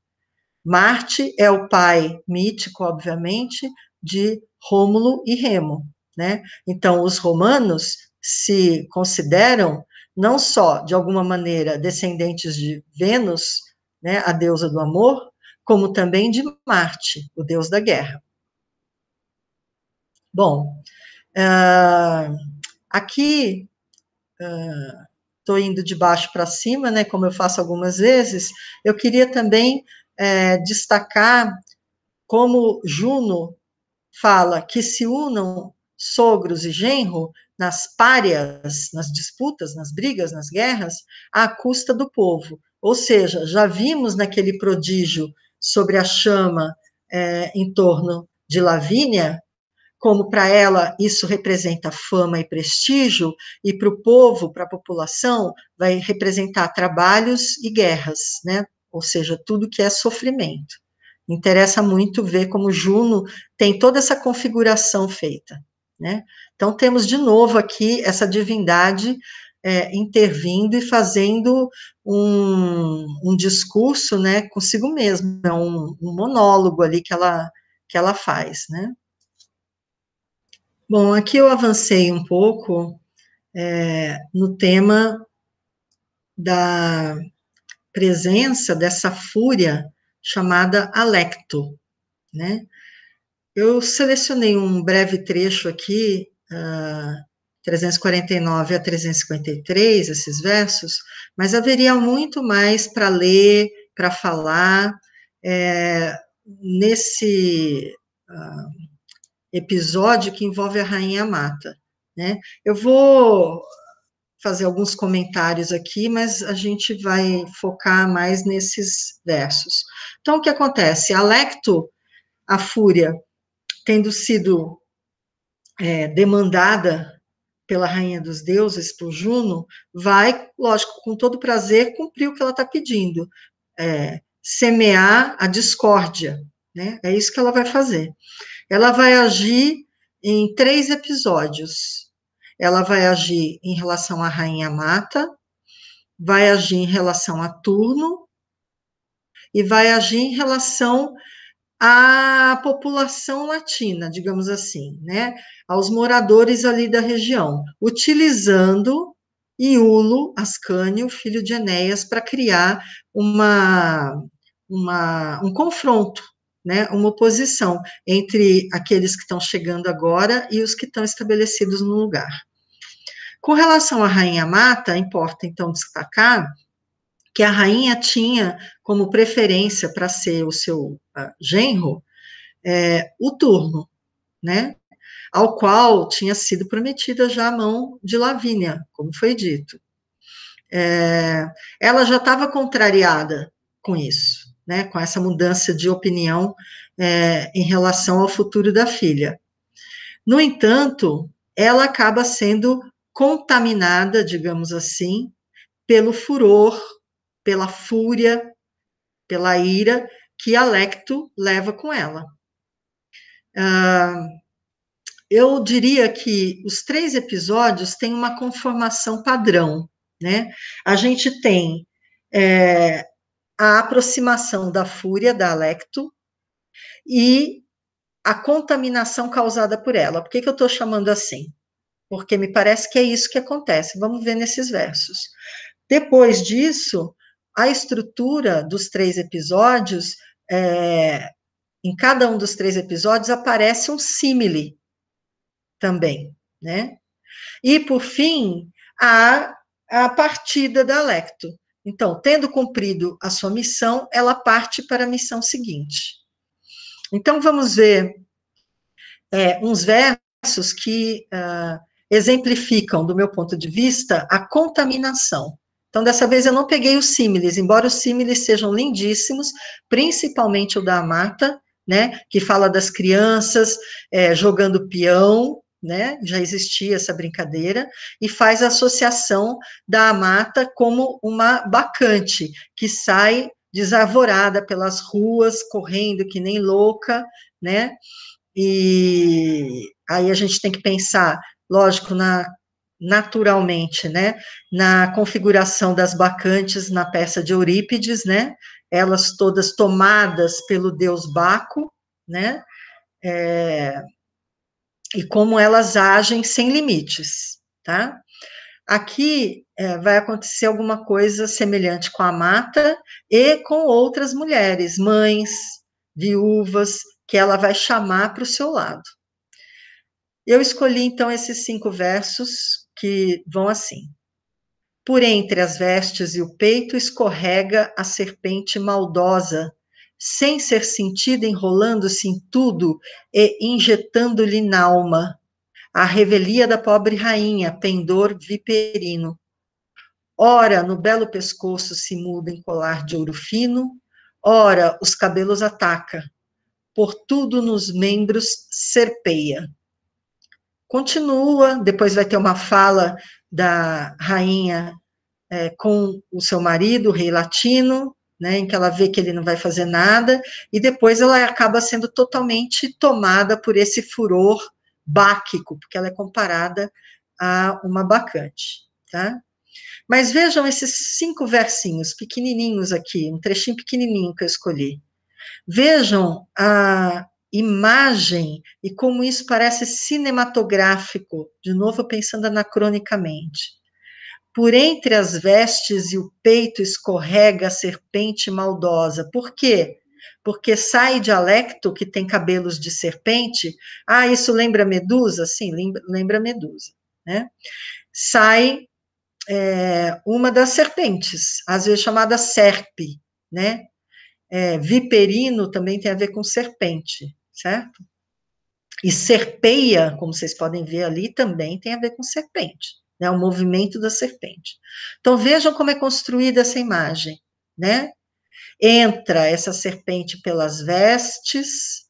Marte é o pai mítico, obviamente, de Rômulo e Remo, né? Então, os romanos se consideram não só, de alguma maneira, descendentes de Vênus, né, a deusa do amor, como também de Marte, o deus da guerra. Bom, uh, aqui estou uh, ah, indo de baixo para cima, né, como eu faço algumas vezes, eu queria também uh, destacar como Juno fala que se unam sogros e genro nas párias, nas disputas, nas brigas, nas guerras, à custa do povo. Ou seja, já vimos naquele prodígio sobre a chama é, em torno de Lavínia, como para ela isso representa fama e prestígio, e para o povo, para a população, vai representar trabalhos e guerras, né? ou seja, tudo que é sofrimento. Interessa muito ver como Juno tem toda essa configuração feita. Né? Então, temos de novo aqui essa divindade é, intervindo e fazendo um, um, discurso né, consigo mesma, né, um, um monólogo ali que ela, que ela faz. Né? Bom, aqui eu avancei um pouco é, no tema da presença dessa fúria chamada alecto, né? Eu selecionei um breve trecho aqui 349 ah, a 353, esses versos, mas haveria muito mais para ler, para falar. É, nesse uh, episódio que envolve a Rainha Mata. Né? Eu vou fazer alguns comentários aqui, mas a gente vai focar mais nesses versos. Então, o que acontece? Alecto, a fúria, tendo sido é, demandada pela rainha dos deuses, por Juno, vai, lógico, com todo prazer cumprir o que ela está pedindo, é, semear a discórdia, né? É isso que ela vai fazer. Ela vai agir em três episódios. Ela vai agir em relação à rainha Mata, vai agir em relação a Turno e vai agir em relação à população latina, digamos assim, né, aos moradores ali da região, utilizando Iulo Ascânio, filho de Enéas, para criar uma, uma, um confronto, né, uma oposição entre aqueles que estão chegando agora e os que estão estabelecidos no lugar. Com relação à Rainha Mata, importa então destacar que a rainha tinha como preferência para ser o seu uh, genro é, o turno, né? Ao qual tinha sido prometida já a mão de Lavínia, como foi dito. É, ela já estava contrariada com isso, né? Com essa mudança de opinião é, em relação ao futuro da filha. No entanto, ela acaba sendo contaminada, digamos assim, pelo furor pela fúria, pela ira que a Lecto leva com ela. Uh, eu diria que os três episódios têm uma conformação padrão, né? A gente tem é, a aproximação da fúria da Alecto e a contaminação causada por ela. Por que, que eu estou chamando assim? Porque me parece que é isso que acontece. Vamos ver nesses versos. Depois disso, a estrutura dos três episódios, é, em cada um dos três episódios aparece um símile também, né? E, por fim, a, a partida da Lecto. Então, tendo cumprido a sua missão, ela parte para a missão seguinte. Então, vamos ver é, uns versos que uh, exemplificam, do meu ponto de vista, a contaminação. Então, dessa vez eu não peguei os símiles, embora os símiles sejam lindíssimos, principalmente o da Amata, né, que fala das crianças é, jogando peão, né, já existia essa brincadeira, e faz a associação da Amata como uma bacante, que sai desavorada pelas ruas, correndo que nem louca, né, e aí a gente tem que pensar, lógico, na naturalmente, né, na configuração das bacantes na peça de Eurípides, né, elas todas tomadas pelo deus Baco, né, é, e como elas agem sem limites, tá? Aqui é, vai acontecer alguma coisa semelhante com a mata e com outras mulheres, mães, viúvas, que ela vai chamar para o seu lado. Eu escolhi então esses cinco versos que vão assim. Por entre as vestes e o peito escorrega a serpente maldosa, sem ser sentida enrolando-se em tudo e injetando-lhe na alma. A revelia da pobre rainha, pendor viperino. Ora, no belo pescoço se muda em colar de ouro fino, ora, os cabelos ataca, por tudo nos membros serpeia continua, depois vai ter uma fala da rainha é, com o seu marido, o rei latino, né, em que ela vê que ele não vai fazer nada, e depois ela acaba sendo totalmente tomada por esse furor báquico, porque ela é comparada a uma bacante, tá? Mas vejam esses cinco versinhos pequenininhos aqui, um trechinho pequenininho que eu escolhi. Vejam a, imagem e como isso parece cinematográfico, de novo pensando anacronicamente. Por entre as vestes e o peito escorrega a serpente maldosa. Por quê? Porque sai dialecto que tem cabelos de serpente. Ah, isso lembra Medusa? Sim, lembra Medusa. Né? Sai é, uma das serpentes, às vezes chamada serpe, né? É, viperino também tem a ver com serpente certo? E serpeia, como vocês podem ver ali, também tem a ver com serpente, né? O movimento da serpente. Então vejam como é construída essa imagem, né? Entra essa serpente pelas vestes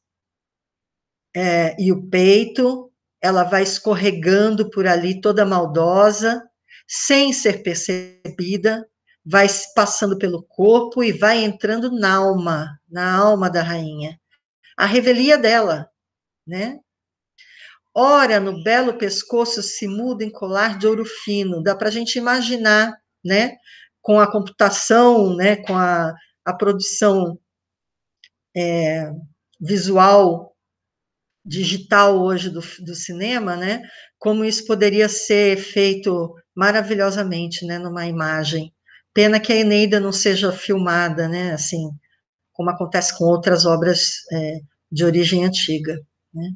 é, e o peito, ela vai escorregando por ali toda maldosa, sem ser percebida, vai passando pelo corpo e vai entrando na alma, na alma da rainha a revelia dela, né? Ora, no belo pescoço se muda em colar de ouro fino. Dá para a gente imaginar, né? Com a computação, né? Com a, a produção é, visual digital hoje do, do cinema, né? Como isso poderia ser feito maravilhosamente, né? Numa imagem. Pena que a Eneida não seja filmada, né? Assim, como acontece com outras obras é, de origem antiga. Né?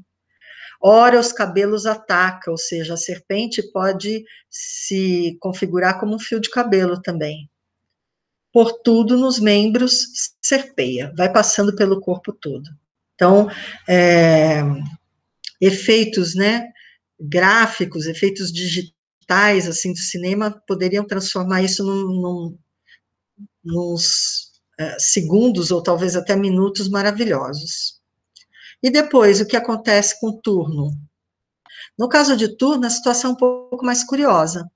Ora, os cabelos ataca, ou seja, a serpente pode se configurar como um fio de cabelo também. Por tudo nos membros serpeia, vai passando pelo corpo todo. Então, é, efeitos, né, gráficos, efeitos digitais, assim, do cinema, poderiam transformar isso num, num, nos uh, segundos ou talvez até minutos maravilhosos. E depois, o que acontece com o turno? No caso de turno, a situação é um pouco mais curiosa.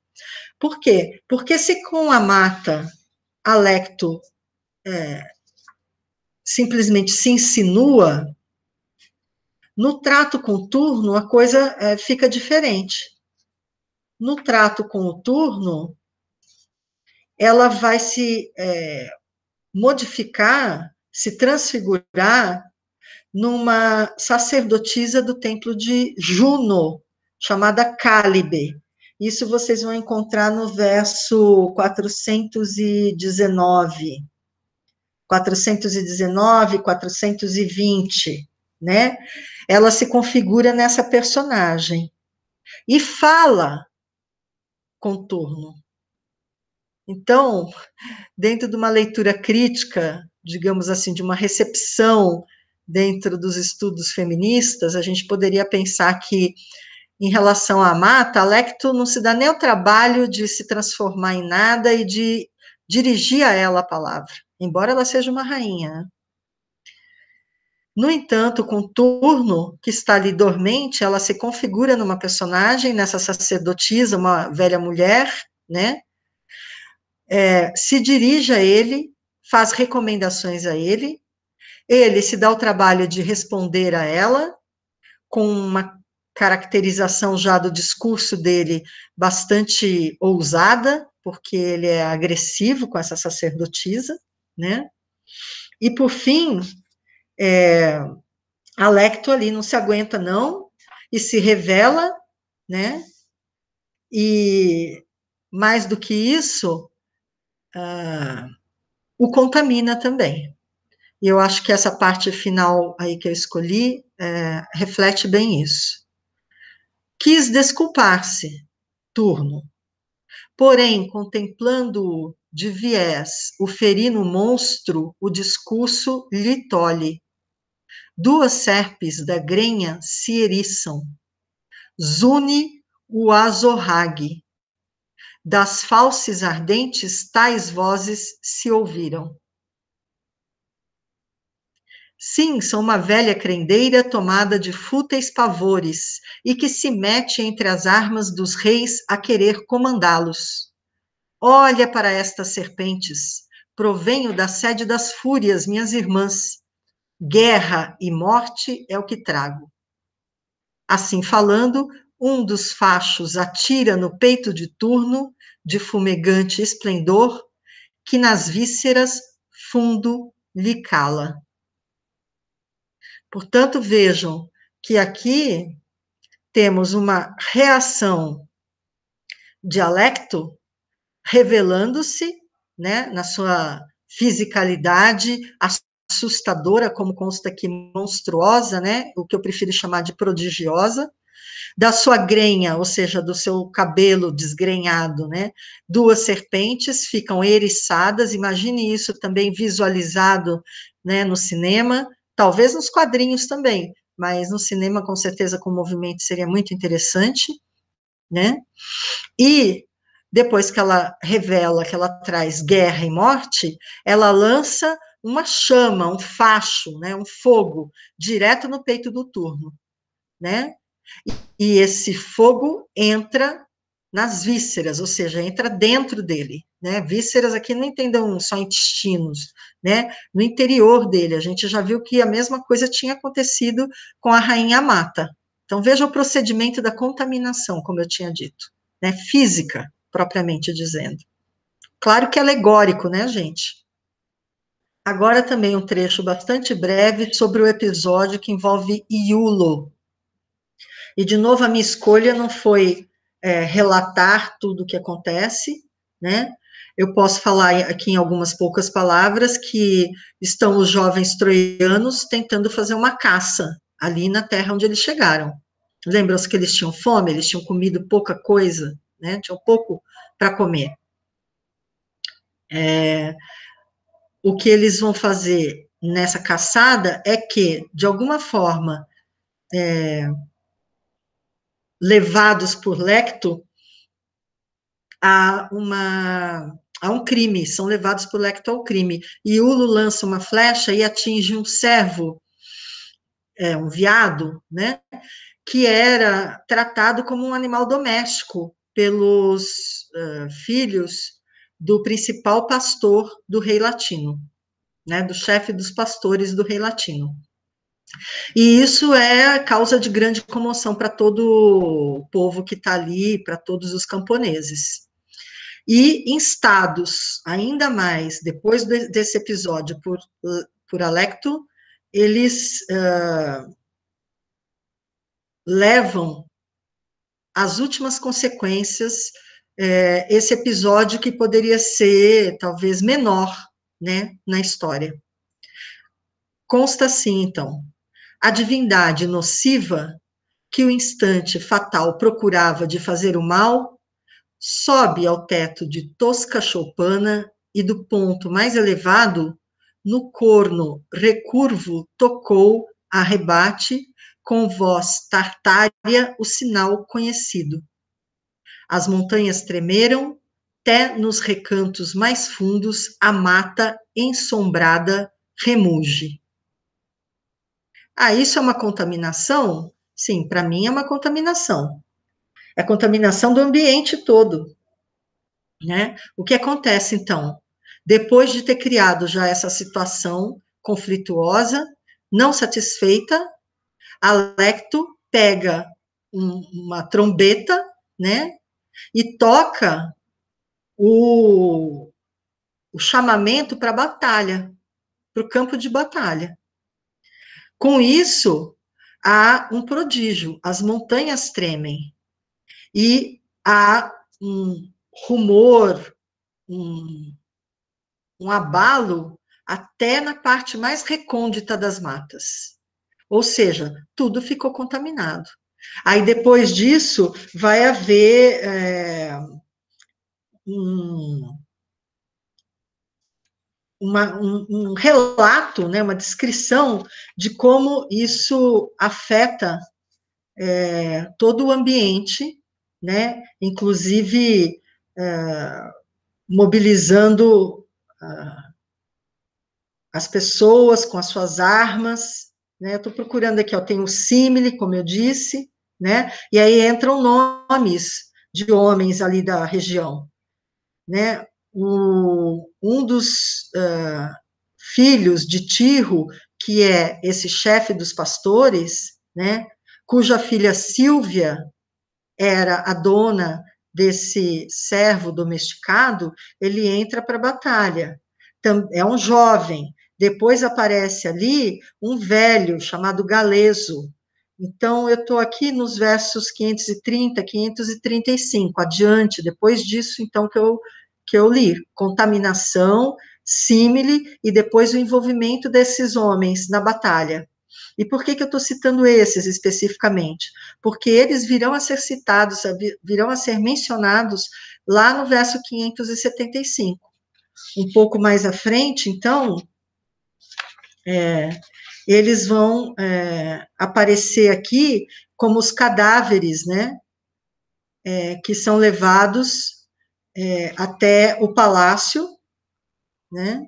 Por quê? Porque se com a mata a lecto é, simplesmente se insinua, no trato com o turno a coisa é, fica diferente. No trato com o turno, ela vai se é, modificar, se transfigurar numa sacerdotisa do templo de Juno, chamada Cálibe. Isso vocês vão encontrar no verso 419. 419, 420, né? Ela se configura nessa personagem e fala contorno. Então, dentro de uma leitura crítica, digamos assim, de uma recepção dentro dos estudos feministas, a gente poderia pensar que, em relação à mata, a Lecto não se dá nem o trabalho de se transformar em nada e de dirigir a ela a palavra, embora ela seja uma rainha. Né? No entanto, com Turno, que está ali dormente, ela se configura numa personagem, nessa sacerdotisa, uma velha mulher, né? É, se dirige a ele, faz recomendações a ele, ele se dá o trabalho de responder a ela com uma caracterização já do discurso dele bastante ousada, porque ele é agressivo com essa sacerdotisa, né? E por fim, é, Alecto ali não se aguenta não e se revela, né? E mais do que isso, uh, o contamina também. E eu acho que essa parte final aí que eu escolhi é, reflete bem isso. Quis desculpar-se, turno. Porém, contemplando-o de viés, o ferino monstro, o discurso lhe tolhe. Duas serpes da grenha se eriçam. Zune o azorrague. Das falses ardentes tais vozes se ouviram. Sim, sou uma velha crendeira tomada de fúteis pavores e que se mete entre as armas dos reis a querer comandá-los. Olha para estas serpentes, provenho da sede das fúrias, minhas irmãs. Guerra e morte é o que trago. Assim falando, um dos fachos atira no peito de turno, de fumegante esplendor, que nas vísceras fundo lhe cala. Portanto, vejam que aqui temos uma reação dialecto revelando-se, né, na sua fisicalidade assustadora, como consta aqui, monstruosa, né, o que eu prefiro chamar de prodigiosa, da sua grenha, ou seja, do seu cabelo desgrenhado, né? Duas serpentes ficam eriçadas, imagine isso também visualizado, né, no cinema, Talvez nos quadrinhos também, mas no cinema, com certeza, com o movimento seria muito interessante, né? E depois que ela revela que ela traz guerra e morte, ela lança uma chama, um facho, né, um fogo direto no peito do turno, né? E esse fogo entra nas vísceras, ou seja, entra dentro dele, né? Vísceras aqui não entendam só intestinos, né, no interior dele. A gente já viu que a mesma coisa tinha acontecido com a rainha mata. Então veja o procedimento da contaminação, como eu tinha dito, né, física, propriamente dizendo. Claro que é alegórico, né, gente? Agora também um trecho bastante breve sobre o episódio que envolve Iulo. E de novo a minha escolha não foi é, relatar tudo o que acontece, né? eu posso falar aqui em algumas poucas palavras que estão os jovens troianos tentando fazer uma caça ali na terra onde eles chegaram. Lembram-se que eles tinham fome, eles tinham comido pouca coisa, né? Tinham pouco para comer. É, o que eles vão fazer nessa caçada é que, de alguma forma, é, levados por Lecto a uma a um crime, são levados para o Lecto ao crime. E Ulo lança uma flecha e atinge um servo, é, um viado, né? Que era tratado como um animal doméstico pelos uh, filhos do principal pastor do rei latino, né? Do chefe dos pastores do rei latino. E isso é causa de grande comoção para todo o povo que está ali, para todos os camponeses e em estados, ainda mais, depois desse episódio por, por Alecto, eles uh, levam as últimas consequências esse episódio que poderia ser talvez menor né, na história. Consta assim, então, a divindade nociva que o instante fatal procurava de fazer o mal sobe ao teto de tosca choupana e do ponto mais elevado, no corno recurvo tocou a rebate com voz tartária o sinal conhecido. As montanhas tremeram, até nos recantos mais fundos a mata ensombrada remuge. Ah, isso é uma contaminação? Sim, para mim é uma contaminação a contaminação do ambiente todo. Né? O que acontece, então? Depois de ter criado já essa situação conflituosa, não satisfeita, Alecto pega um, uma trombeta, né? E toca o, o chamamento para a batalha, para o campo de batalha. Com isso, há um prodígio, as montanhas tremem e há um rumor, um, um abalo até na parte mais recôndita das matas. Ou seja, tudo ficou contaminado. Aí depois disso vai haver é, um, uma, um, um, relato, né, uma descrição de como isso afeta é, todo o ambiente né? Inclusive uh, mobilizando uh, as pessoas com as suas armas, né? Estou procurando aqui, ó, tem o um símile, como eu disse, né? E aí entram nomes de homens ali da região, né? O, um dos uh, filhos de Tirro, que é esse chefe dos pastores, né? Cuja filha Silvia era a dona desse servo domesticado, ele entra para a batalha. É um jovem. Depois aparece ali um velho chamado Galeso. Então, eu estou aqui nos versos 530, 535, adiante, depois disso, então, que eu, que eu li. Contaminação, símile e depois o envolvimento desses homens na batalha. E por que, que eu estou citando esses especificamente? Porque eles virão a ser citados, virão a ser mencionados lá no verso 575. Um pouco mais à frente, então, é, eles vão é, aparecer aqui como os cadáveres, né? É, que são levados é, até o palácio, né?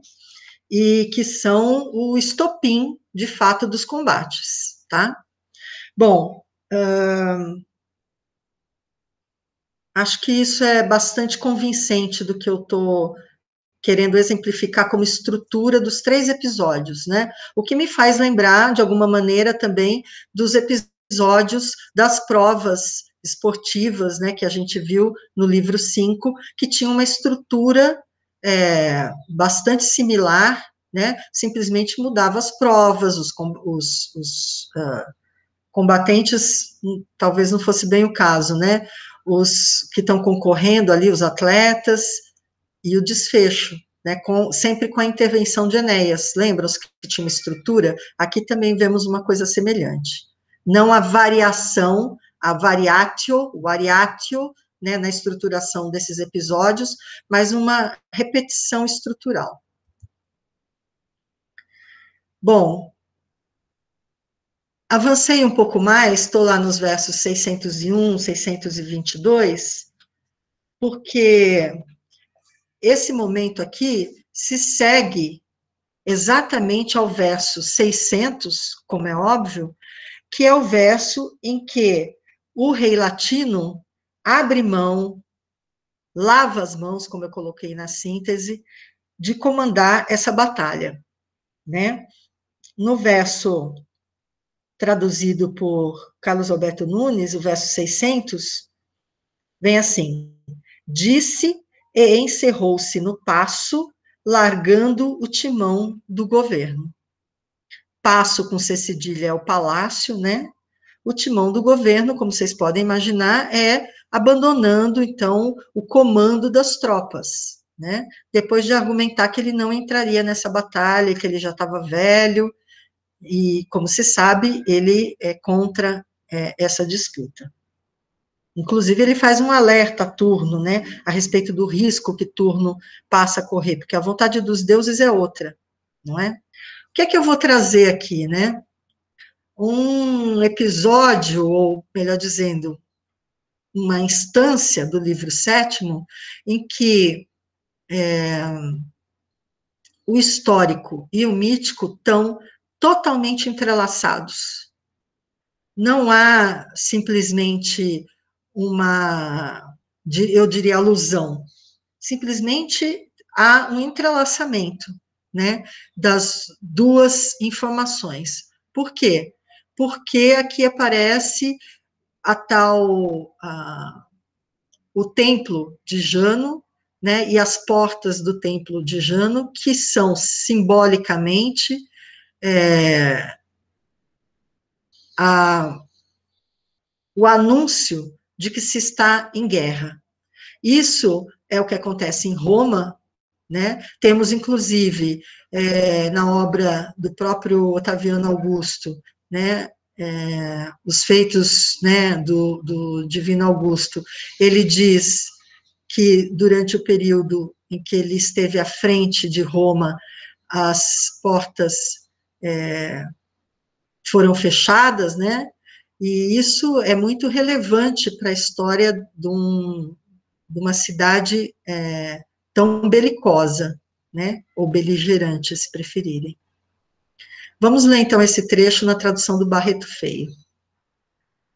E que são o estopim de fato dos combates, tá? Bom, acho que isso é bastante convincente do que eu estou querendo exemplificar como estrutura dos três episódios, né? O que me faz lembrar, de alguma maneira, também dos episódios das provas esportivas, né, que a gente viu no livro 5, que tinha uma estrutura é, bastante similar né, simplesmente mudava as provas, os, os, os uh, combatentes, hum, talvez não fosse bem o caso, né, os que estão concorrendo ali, os atletas, e o desfecho, né, com, sempre com a intervenção de Enéas, lembram os que tinham estrutura? Aqui também vemos uma coisa semelhante. Não a variação, a variatio, variatio, né, na estruturação desses episódios, mas uma repetição estrutural. Bom, avancei um pouco mais, estou lá nos versos 601, 622, porque esse momento aqui se segue exatamente ao verso 600, como é óbvio, que é o verso em que o rei latino abre mão, lava as mãos, como eu coloquei na síntese, de comandar essa batalha, né? no verso traduzido por Carlos Alberto Nunes, o verso 600, vem assim: Disse e encerrou-se no passo, largando o timão do governo. Passo com C é o palácio, né? O timão do governo, como vocês podem imaginar, é abandonando então o comando das tropas, né? Depois de argumentar que ele não entraria nessa batalha, que ele já estava velho, e, como se sabe, ele é contra é, essa disputa. Inclusive, ele faz um alerta a Turno, né, a respeito do risco que Turno passa a correr, porque a vontade dos deuses é outra, não é? O que é que eu vou trazer aqui, né? Um episódio, ou melhor dizendo, uma instância do livro sétimo, em que é, o histórico e o mítico estão totalmente entrelaçados. Não há simplesmente uma, eu diria, alusão. Simplesmente há um entrelaçamento né, das duas informações. Por quê? Porque aqui aparece a tal a, o templo de Jano, né, e as portas do templo de Jano, que são simbolicamente é, a, o anúncio de que se está em guerra. Isso é o que acontece em Roma, né? Temos, inclusive, é, na obra do próprio Otaviano Augusto, né? É, os feitos né, do, do Divino Augusto, ele diz que durante o período em que ele esteve à frente de Roma, as portas é, foram fechadas, né? E isso é muito relevante para a história de, um, de, uma cidade é, tão belicosa, né? Ou beligerante, se preferirem. Vamos ler então esse trecho na tradução do Barreto Feio.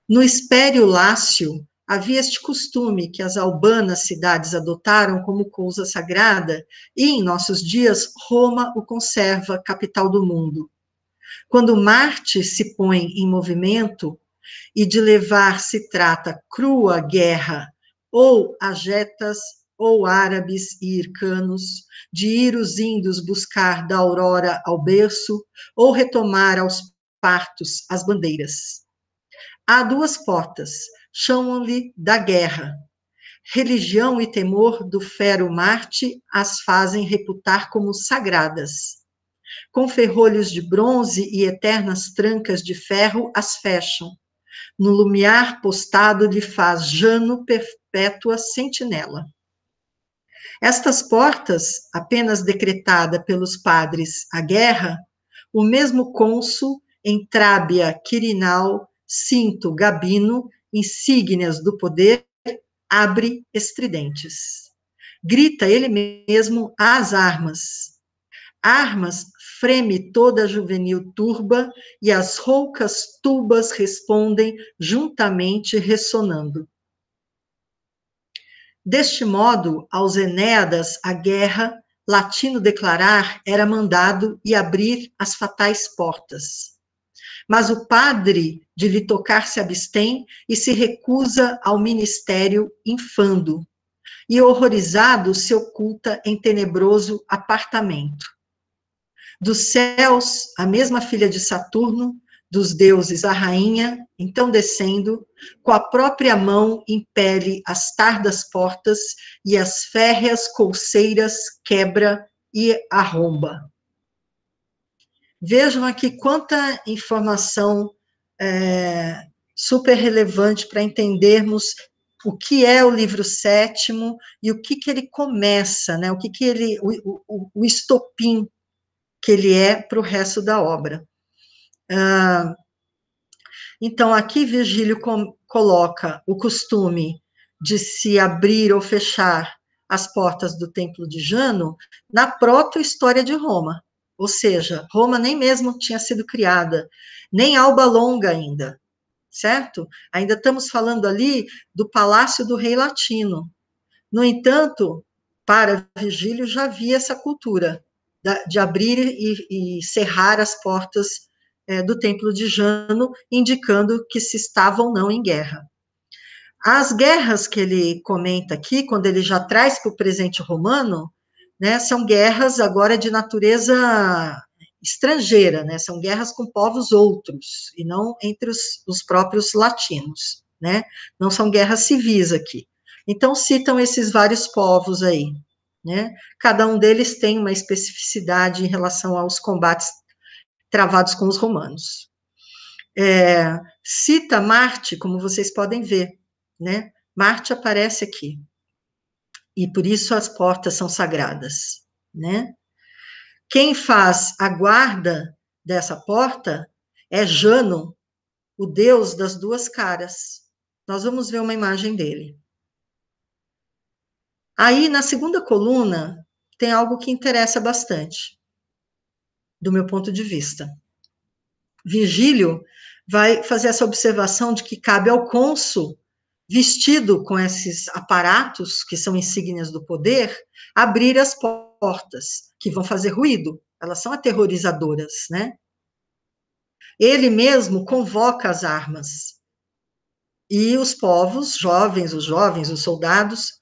No Espério Lácio havia este costume que as albanas cidades adotaram como coisa sagrada, e em nossos dias Roma o conserva, capital do mundo. Quando Marte se põe em movimento e de levar se trata crua guerra, ou ajetas, ou árabes e ircanos, de ir os índios buscar da aurora ao berço, ou retomar aos partos as bandeiras. Há duas portas, chamam-lhe da guerra, religião e temor do fero Marte as fazem reputar como sagradas com ferrolhos de bronze e eternas trancas de ferro as fecham. No lumiar postado lhe faz Jano perpétua sentinela. Estas portas, apenas decretada pelos padres a guerra, o mesmo cônsul, em trábia quirinal, cinto gabino, insígnias do poder, abre estridentes. Grita ele mesmo às armas. Armas freme toda a juvenil turba, e as roucas tubas respondem juntamente ressonando. Deste modo, aos Enéadas, a guerra, latino declarar, era mandado e abrir as fatais portas. Mas o padre de lhe tocar se abstém e se recusa ao ministério infando, e horrorizado se oculta em tenebroso apartamento. Dos céus, a mesma filha de Saturno, dos deuses a rainha, então descendo, com a própria mão impele as tardas portas e as férreas colceiras quebra e arromba. Vejam aqui quanta informação é, super relevante para entendermos o que é o livro sétimo e o que, que ele começa, né? o que, que ele, o, o, o estopim que ele é para o resto da obra. então, aqui Virgílio coloca o costume de se abrir ou fechar as portas do Templo de Jano na proto-história de Roma, ou seja, Roma nem mesmo tinha sido criada, nem Alba Longa ainda, certo? Ainda estamos falando ali do palácio do rei latino. No entanto, para Virgílio já havia essa cultura, de abrir e, e cerrar as portas é, do templo de Jano, indicando que se estava ou não em guerra. As guerras que ele comenta aqui, quando ele já traz para o presente romano, né, são guerras agora de natureza estrangeira, né, são guerras com povos outros, e não entre os, os próprios latinos, né, não são guerras civis aqui. Então, citam esses vários povos aí, né? Cada um deles tem uma especificidade em relação aos combates travados com os romanos. É, cita Marte, como vocês podem ver, né? Marte aparece aqui. E por isso as portas são sagradas, né? Quem faz a guarda dessa porta é Jano, o deus das duas caras. Nós vamos ver uma imagem dele. Aí, na segunda coluna, tem algo que interessa bastante, do meu ponto de vista. Virgílio vai fazer essa observação de que cabe ao cônsul, vestido com esses aparatos, que são insígnias do poder, abrir as portas, que vão fazer ruído, elas são aterrorizadoras, né? Ele mesmo convoca as armas. E os povos, jovens, os jovens, os soldados,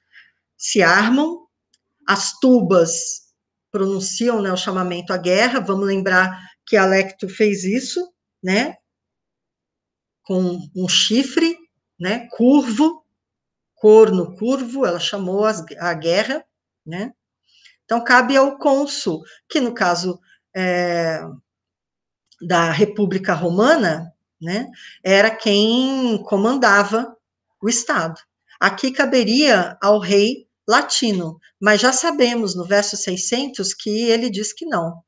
se armam, as tubas pronunciam né, o chamamento à guerra, vamos lembrar que Alecto fez isso, né, com um chifre, né, curvo, corno curvo, ela chamou as, a guerra, né, então cabe ao cônsul, que no caso é, da República Romana, né, era quem comandava o Estado. Aqui caberia ao rei latino, mas já sabemos no verso 600 que ele diz que não,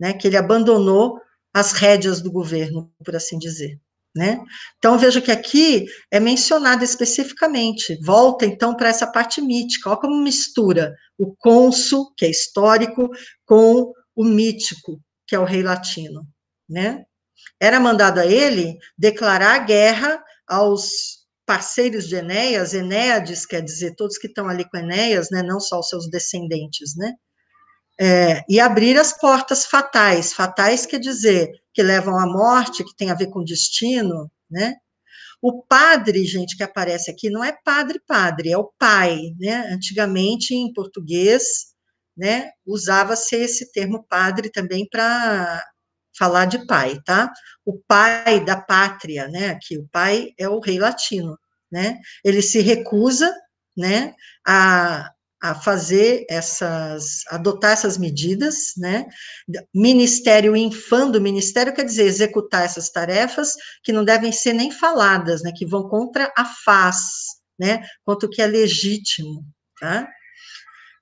né, que ele abandonou as rédeas do governo, por assim dizer. Né? Então veja que aqui é mencionado especificamente, volta então para essa parte mítica, olha como mistura o cônsul, que é histórico, com o mítico, que é o rei latino. Né? Era mandado a ele declarar guerra aos parceiros de Enéas, Enéades, quer dizer, todos que estão ali com Enéas, né, não só os seus descendentes, né, é, e abrir as portas fatais, fatais quer dizer, que levam à morte, que tem a ver com destino, né, o padre, gente, que aparece aqui, não é padre, padre, é o pai, né, antigamente, em português, né, usava-se esse termo padre também para falar de pai, tá? O pai da pátria, né? Aqui, o pai é o rei latino, né? Ele se recusa, né, a, a fazer essas, adotar essas medidas, né? Ministério infando, ministério quer dizer executar essas tarefas que não devem ser nem faladas, né? Que vão contra a faz, né? Quanto que é legítimo, tá?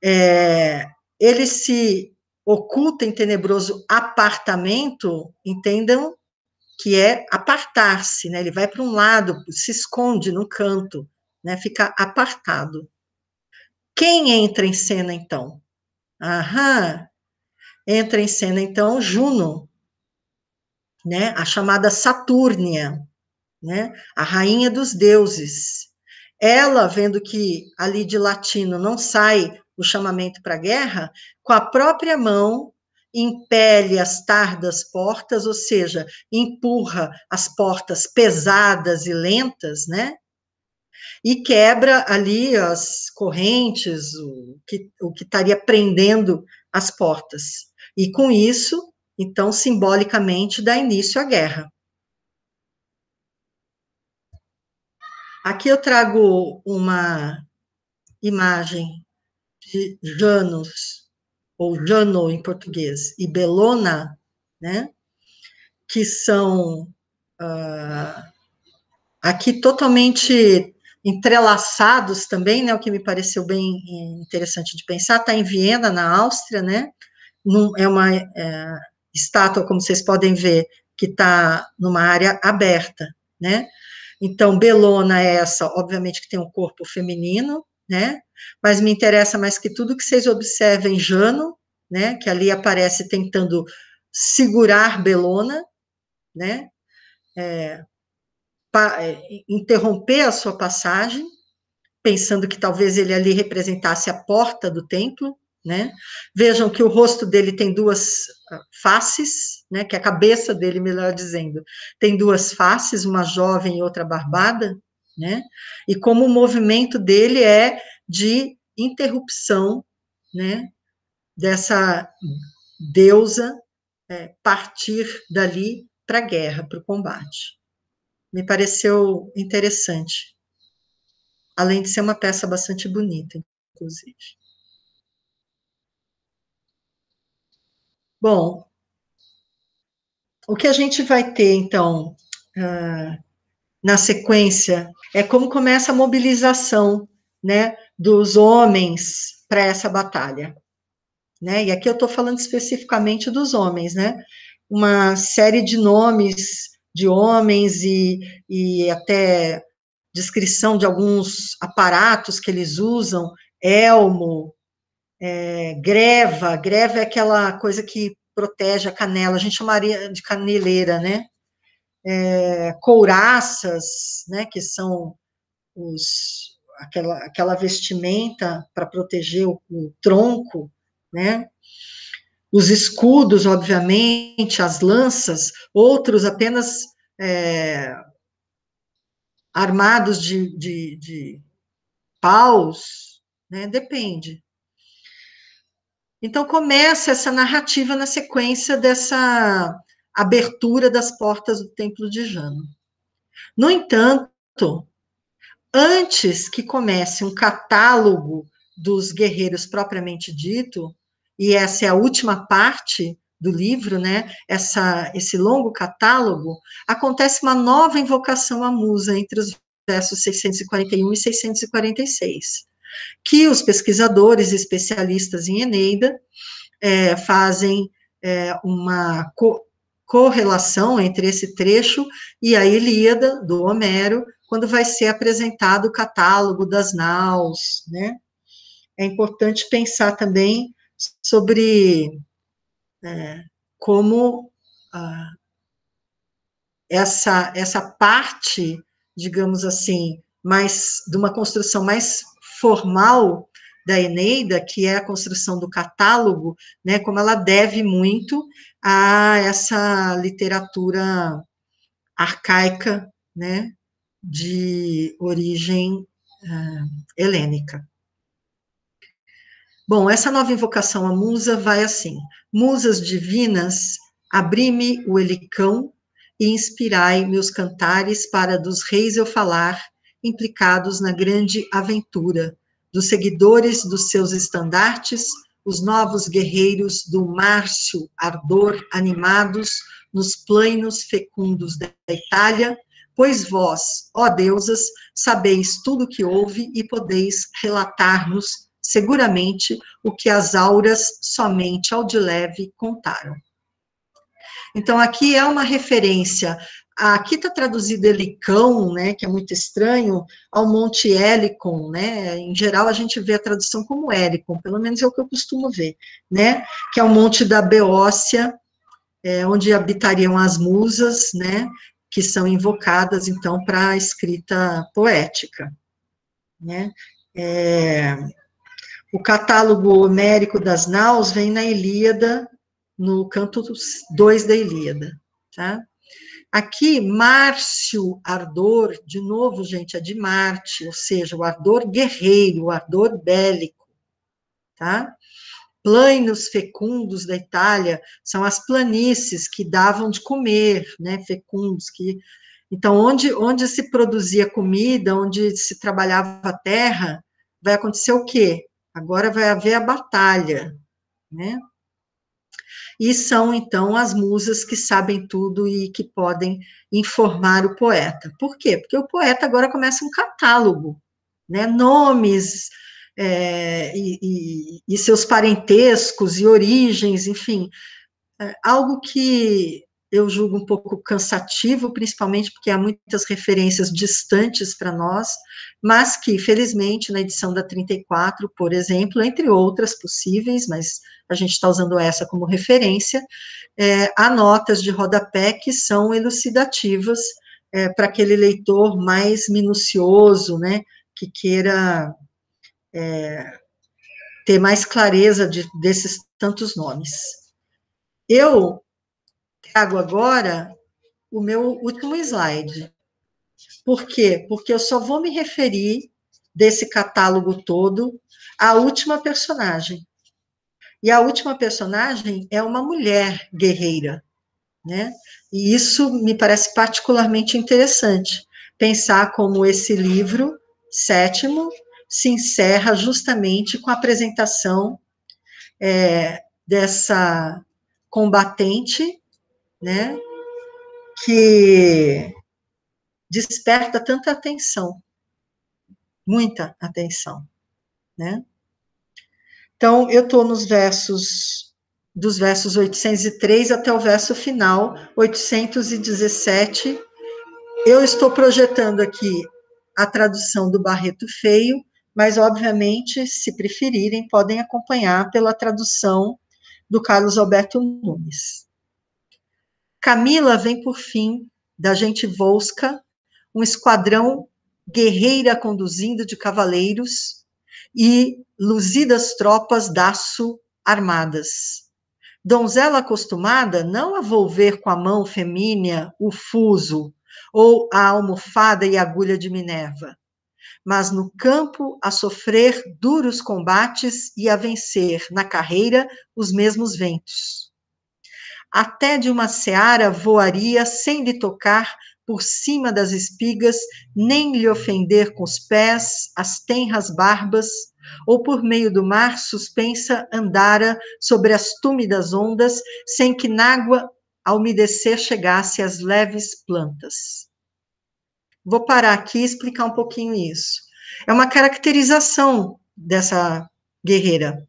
É, ele se oculta em tenebroso apartamento, entendam que é apartar-se, né? Ele vai para um lado, se esconde num canto, né? Fica apartado. Quem entra em cena então? Aham. Entra em cena então Juno, né? A chamada Satúrnia, né? A rainha dos deuses. Ela vendo que ali de latino não sai o chamamento para a guerra, com a própria mão impele as tardas portas, ou seja, empurra as portas pesadas e lentas, né? E quebra ali as correntes, o que, o que estaria prendendo as portas. E com isso, então, simbolicamente, dá início à guerra. Aqui eu trago uma imagem de Janus, ou Jano em português, e Belona, né, que são uh, aqui totalmente entrelaçados também, né, o que me pareceu bem interessante de pensar, está em Viena, na Áustria, né, num, é uma é, estátua, como vocês podem ver, que está numa área aberta, né, então, Belona é essa, obviamente, que tem um corpo feminino, né? Mas me interessa mais que tudo que vocês observem Jano, né? Que ali aparece tentando segurar Belona, né? É, pa, é, interromper a sua passagem, pensando que talvez ele ali representasse a porta do templo, né? Vejam que o rosto dele tem duas ah, faces, né? Que a cabeça dele, melhor dizendo, tem duas faces, uma jovem e outra barbada, né? E como o movimento dele é de interrupção, né? Dessa deusa é, partir dali para a guerra, para o combate. Me pareceu interessante. Além de ser uma peça bastante bonita, inclusive. Bom, o que a gente vai ter, então, ah, na sequência. É como começa a mobilização, né, dos homens para essa batalha, né? E aqui eu estou falando especificamente dos homens, né? Uma série de nomes de homens e, e até descrição de alguns aparatos que eles usam, elmo, é, greva, greva é aquela coisa que protege a canela, a gente chamaria de caneleira, né? é, couraças, né, que são os, aquela, aquela vestimenta para proteger o, o tronco, né, os escudos, obviamente, as lanças, outros apenas é, armados de, de, de paus, né? depende. Então começa essa narrativa na sequência dessa abertura das portas do templo de Jano. No entanto, antes que comece um catálogo dos guerreiros propriamente dito, e essa é a última parte do livro, né? Essa, esse longo catálogo, acontece uma nova invocação à musa entre os versos 641 e 646, que os pesquisadores especialistas em Eneida é, fazem é, uma correlação entre esse trecho e a Ilíada do Homero, quando vai ser apresentado o catálogo das naus, né? É importante pensar também sobre é, como ah, essa essa parte, digamos assim, mais de uma construção mais formal da Eneida, que é a construção do catálogo, né? Como ela deve muito a essa literatura arcaica, né, de origem uh, helênica. Bom, essa nova invocação à musa vai assim: Musas divinas, abri-me o helicão e inspirai meus cantares para dos reis eu falar, implicados na grande aventura, dos seguidores dos seus estandartes, os novos guerreiros do Márcio Ardor, animados nos planos fecundos da Itália, pois vós, ó deusas, sabeis tudo o que houve e podeis relatar-nos, seguramente, o que as auras somente ao de leve contaram. Então, aqui é uma referência Aqui está traduzido Helicão, né, que é muito estranho, ao Monte Helicon, né? Em geral a gente vê a tradução como Helicon, pelo menos é o que eu costumo ver, né? Que é o Monte da Beócia, é, onde habitariam as musas, né? Que são invocadas então para a escrita poética, né? É, o catálogo homérico das naus vem na Ilíada, no canto 2 da Ilíada, tá? Aqui, Márcio Ardor, de novo, gente, é de Marte, ou seja, o ardor guerreiro, o ardor bélico, tá? Planos fecundos da Itália são as planícies que davam de comer, né? Fecundos que. Então, onde, onde se produzia comida, onde se trabalhava a terra, vai acontecer o quê? Agora vai haver a batalha, né? e são então as musas que sabem tudo e que podem informar o poeta. Por quê? Porque o poeta agora começa um catálogo, né? Nomes é, e, e, e seus parentescos e origens, enfim, é algo que eu julgo um pouco cansativo, principalmente porque há muitas referências distantes para nós, mas que, felizmente, na edição da 34, por exemplo, entre outras possíveis, mas a gente está usando essa como referência, é, há notas de rodapé que são elucidativas é, para aquele leitor mais minucioso, né, que queira é, ter mais clareza de, desses tantos nomes. Eu trago agora o meu último slide, por quê? Porque eu só vou me referir desse catálogo todo à última personagem. E a última personagem é uma mulher guerreira, né? E isso me parece particularmente interessante, pensar como esse livro, sétimo, se encerra justamente com a apresentação é, dessa combatente, né? Que desperta tanta atenção, muita atenção, né? Então, eu estou nos versos, dos versos 803 até o verso final, 817. Eu estou projetando aqui a tradução do Barreto Feio, mas, obviamente, se preferirem, podem acompanhar pela tradução do Carlos Alberto Nunes. Camila vem por fim da gente Volsca, um esquadrão guerreira conduzindo de cavaleiros e luzidas tropas daço armadas. Donzela acostumada não a volver com a mão femínea o fuso ou a almofada e agulha de Minerva, mas no campo a sofrer duros combates e a vencer na carreira os mesmos ventos. Até de uma seara voaria sem lhe tocar por cima das espigas, nem lhe ofender com os pés as tenras barbas, ou por meio do mar suspensa andara sobre as túmidas ondas, sem que nágua a umedecer chegasse às leves plantas. Vou parar aqui e explicar um pouquinho isso. É uma caracterização dessa guerreira,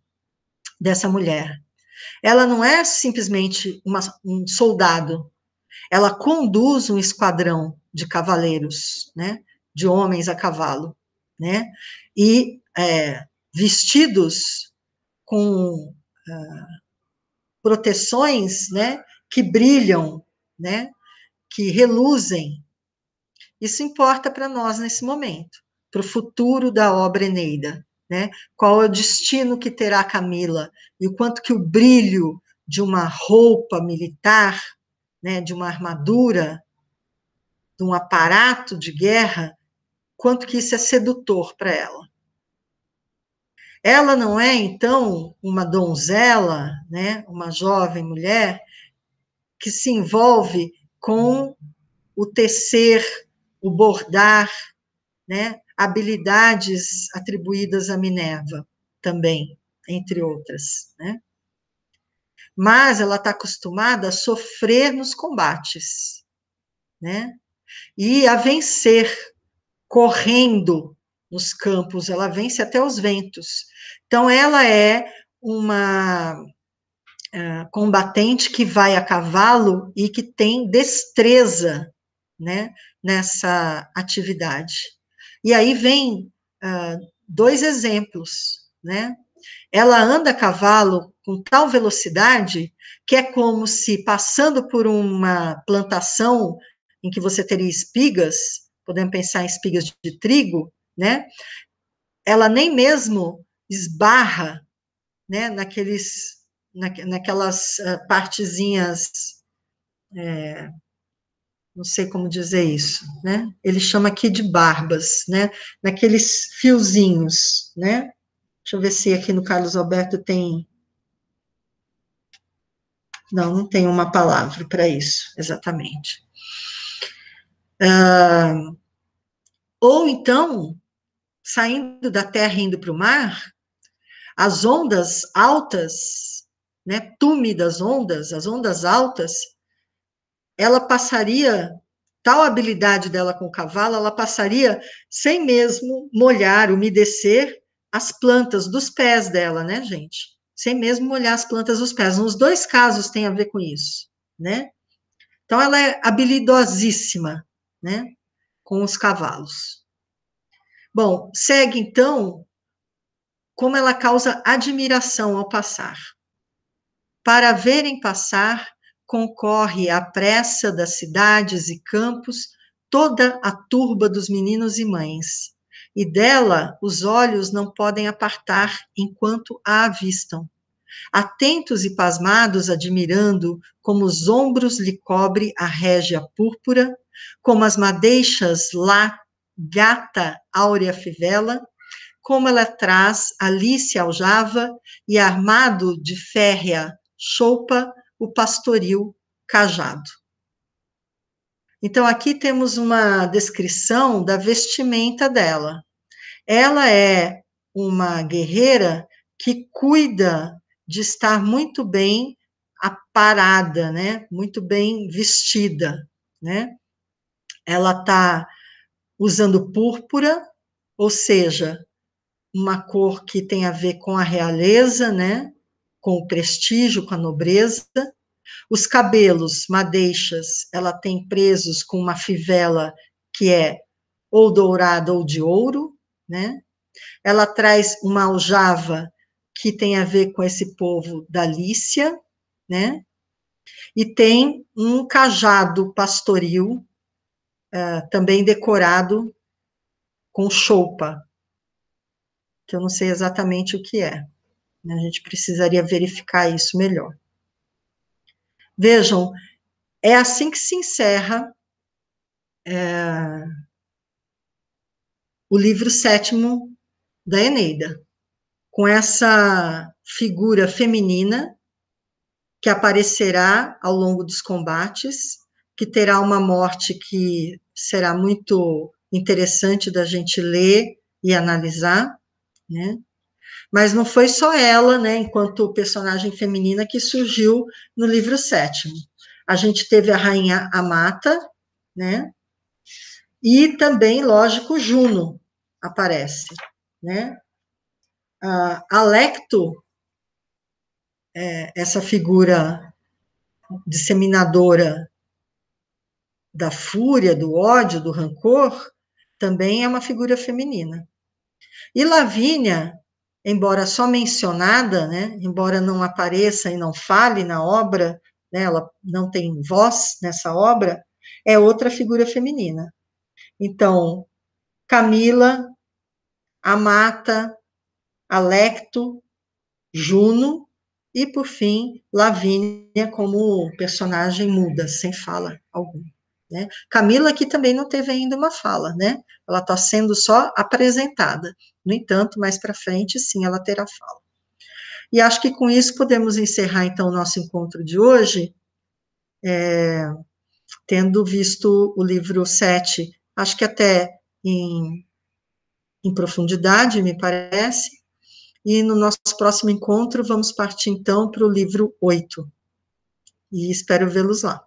dessa mulher. Ela não é simplesmente uma, um soldado, ela conduz um esquadrão de cavaleiros, né? De homens a cavalo, né? E é, vestidos com uh, proteções, né? Que brilham, né? Que reluzem. Isso importa para nós nesse momento, para o futuro da obra Eneida, né? Qual é o destino que terá Camila e o quanto que o brilho de uma roupa militar né, de uma armadura, de um aparato de guerra, quanto que isso é sedutor para ela. Ela não é, então, uma donzela, né, uma jovem mulher que se envolve com o tecer, o bordar, né, habilidades atribuídas a Minerva também, entre outras. Né? mas ela está acostumada a sofrer nos combates, né? E a vencer, correndo nos campos, ela vence até os ventos. Então, ela é uma uh, combatente que vai a cavalo e que tem destreza, né? Nessa atividade. E aí vem uh, dois exemplos, né? Ela anda a cavalo com tal velocidade que é como se passando por uma plantação em que você teria espigas, podemos pensar em espigas de trigo, né? Ela nem mesmo esbarra, né, naqueles, na, naquelas uh, partezinhas, é, não sei como dizer isso, né? Ele chama aqui de barbas, né? Naqueles fiozinhos, né? Deixa eu ver se aqui no Carlos Alberto tem não, não tem uma palavra para isso, exatamente. Ah, ou então, saindo da terra e indo para o mar, as ondas altas, né, túmidas ondas, as ondas altas, ela passaria, tal habilidade dela com o cavalo, ela passaria sem mesmo molhar, umedecer as plantas dos pés dela, né, gente? sem mesmo molhar as plantas dos pés. Nos dois casos tem a ver com isso, né? Então ela é habilidosíssima, né? Com os cavalos. Bom, segue então como ela causa admiração ao passar. Para verem passar, concorre à pressa das cidades e campos toda a turba dos meninos e mães, e dela os olhos não podem apartar enquanto a avistam. Atentos e pasmados, admirando como os ombros lhe cobre a régia púrpura, como as madeixas lá gata áurea fivela, como ela traz Alice aljava e armado de férrea choupa o pastoril cajado. Então, aqui temos uma descrição da vestimenta dela. Ela é uma guerreira que cuida de estar muito bem aparada, né? Muito bem vestida, né? Ela está usando púrpura, ou seja, uma cor que tem a ver com a realeza, né? Com o prestígio, com a nobreza. Os cabelos, madeixas, ela tem presos com uma fivela que é ou dourada ou de ouro, né? Ela traz uma aljava que tem a ver com esse povo da Lícia, né? E tem um cajado pastoril, uh, também decorado com choupa, que eu não sei exatamente o que é. Né? A gente precisaria verificar isso melhor. Vejam, é assim que se encerra eh, o livro sétimo da Eneida, com essa figura feminina que aparecerá ao longo dos combates, que terá uma morte que será muito interessante da gente ler e analisar, né? Mas não foi só ela, né, enquanto personagem feminina que surgiu no livro sétimo. A gente teve a rainha Amata, né, e também, lógico, Juno aparece, né? Uh, Alecto, é, essa figura disseminadora da fúria, do ódio, do rancor, também é uma figura feminina. E Lavínia, embora só mencionada, né, embora não apareça e não fale na obra, né, ela não tem voz nessa obra, é outra figura feminina. Então, Camila, Amata, Alecto, Juno e, por fim, Lavínia como personagem muda, sem fala alguma. Né? Camila aqui também não teve ainda uma fala, né? Ela está sendo só apresentada. No entanto, mais para frente, sim, ela terá fala. E acho que com isso podemos encerrar então o nosso encontro de hoje, é, tendo visto o livro 7 acho que até em, em profundidade, me parece. E no nosso próximo encontro, vamos partir então para o livro 8. E espero vê-los lá.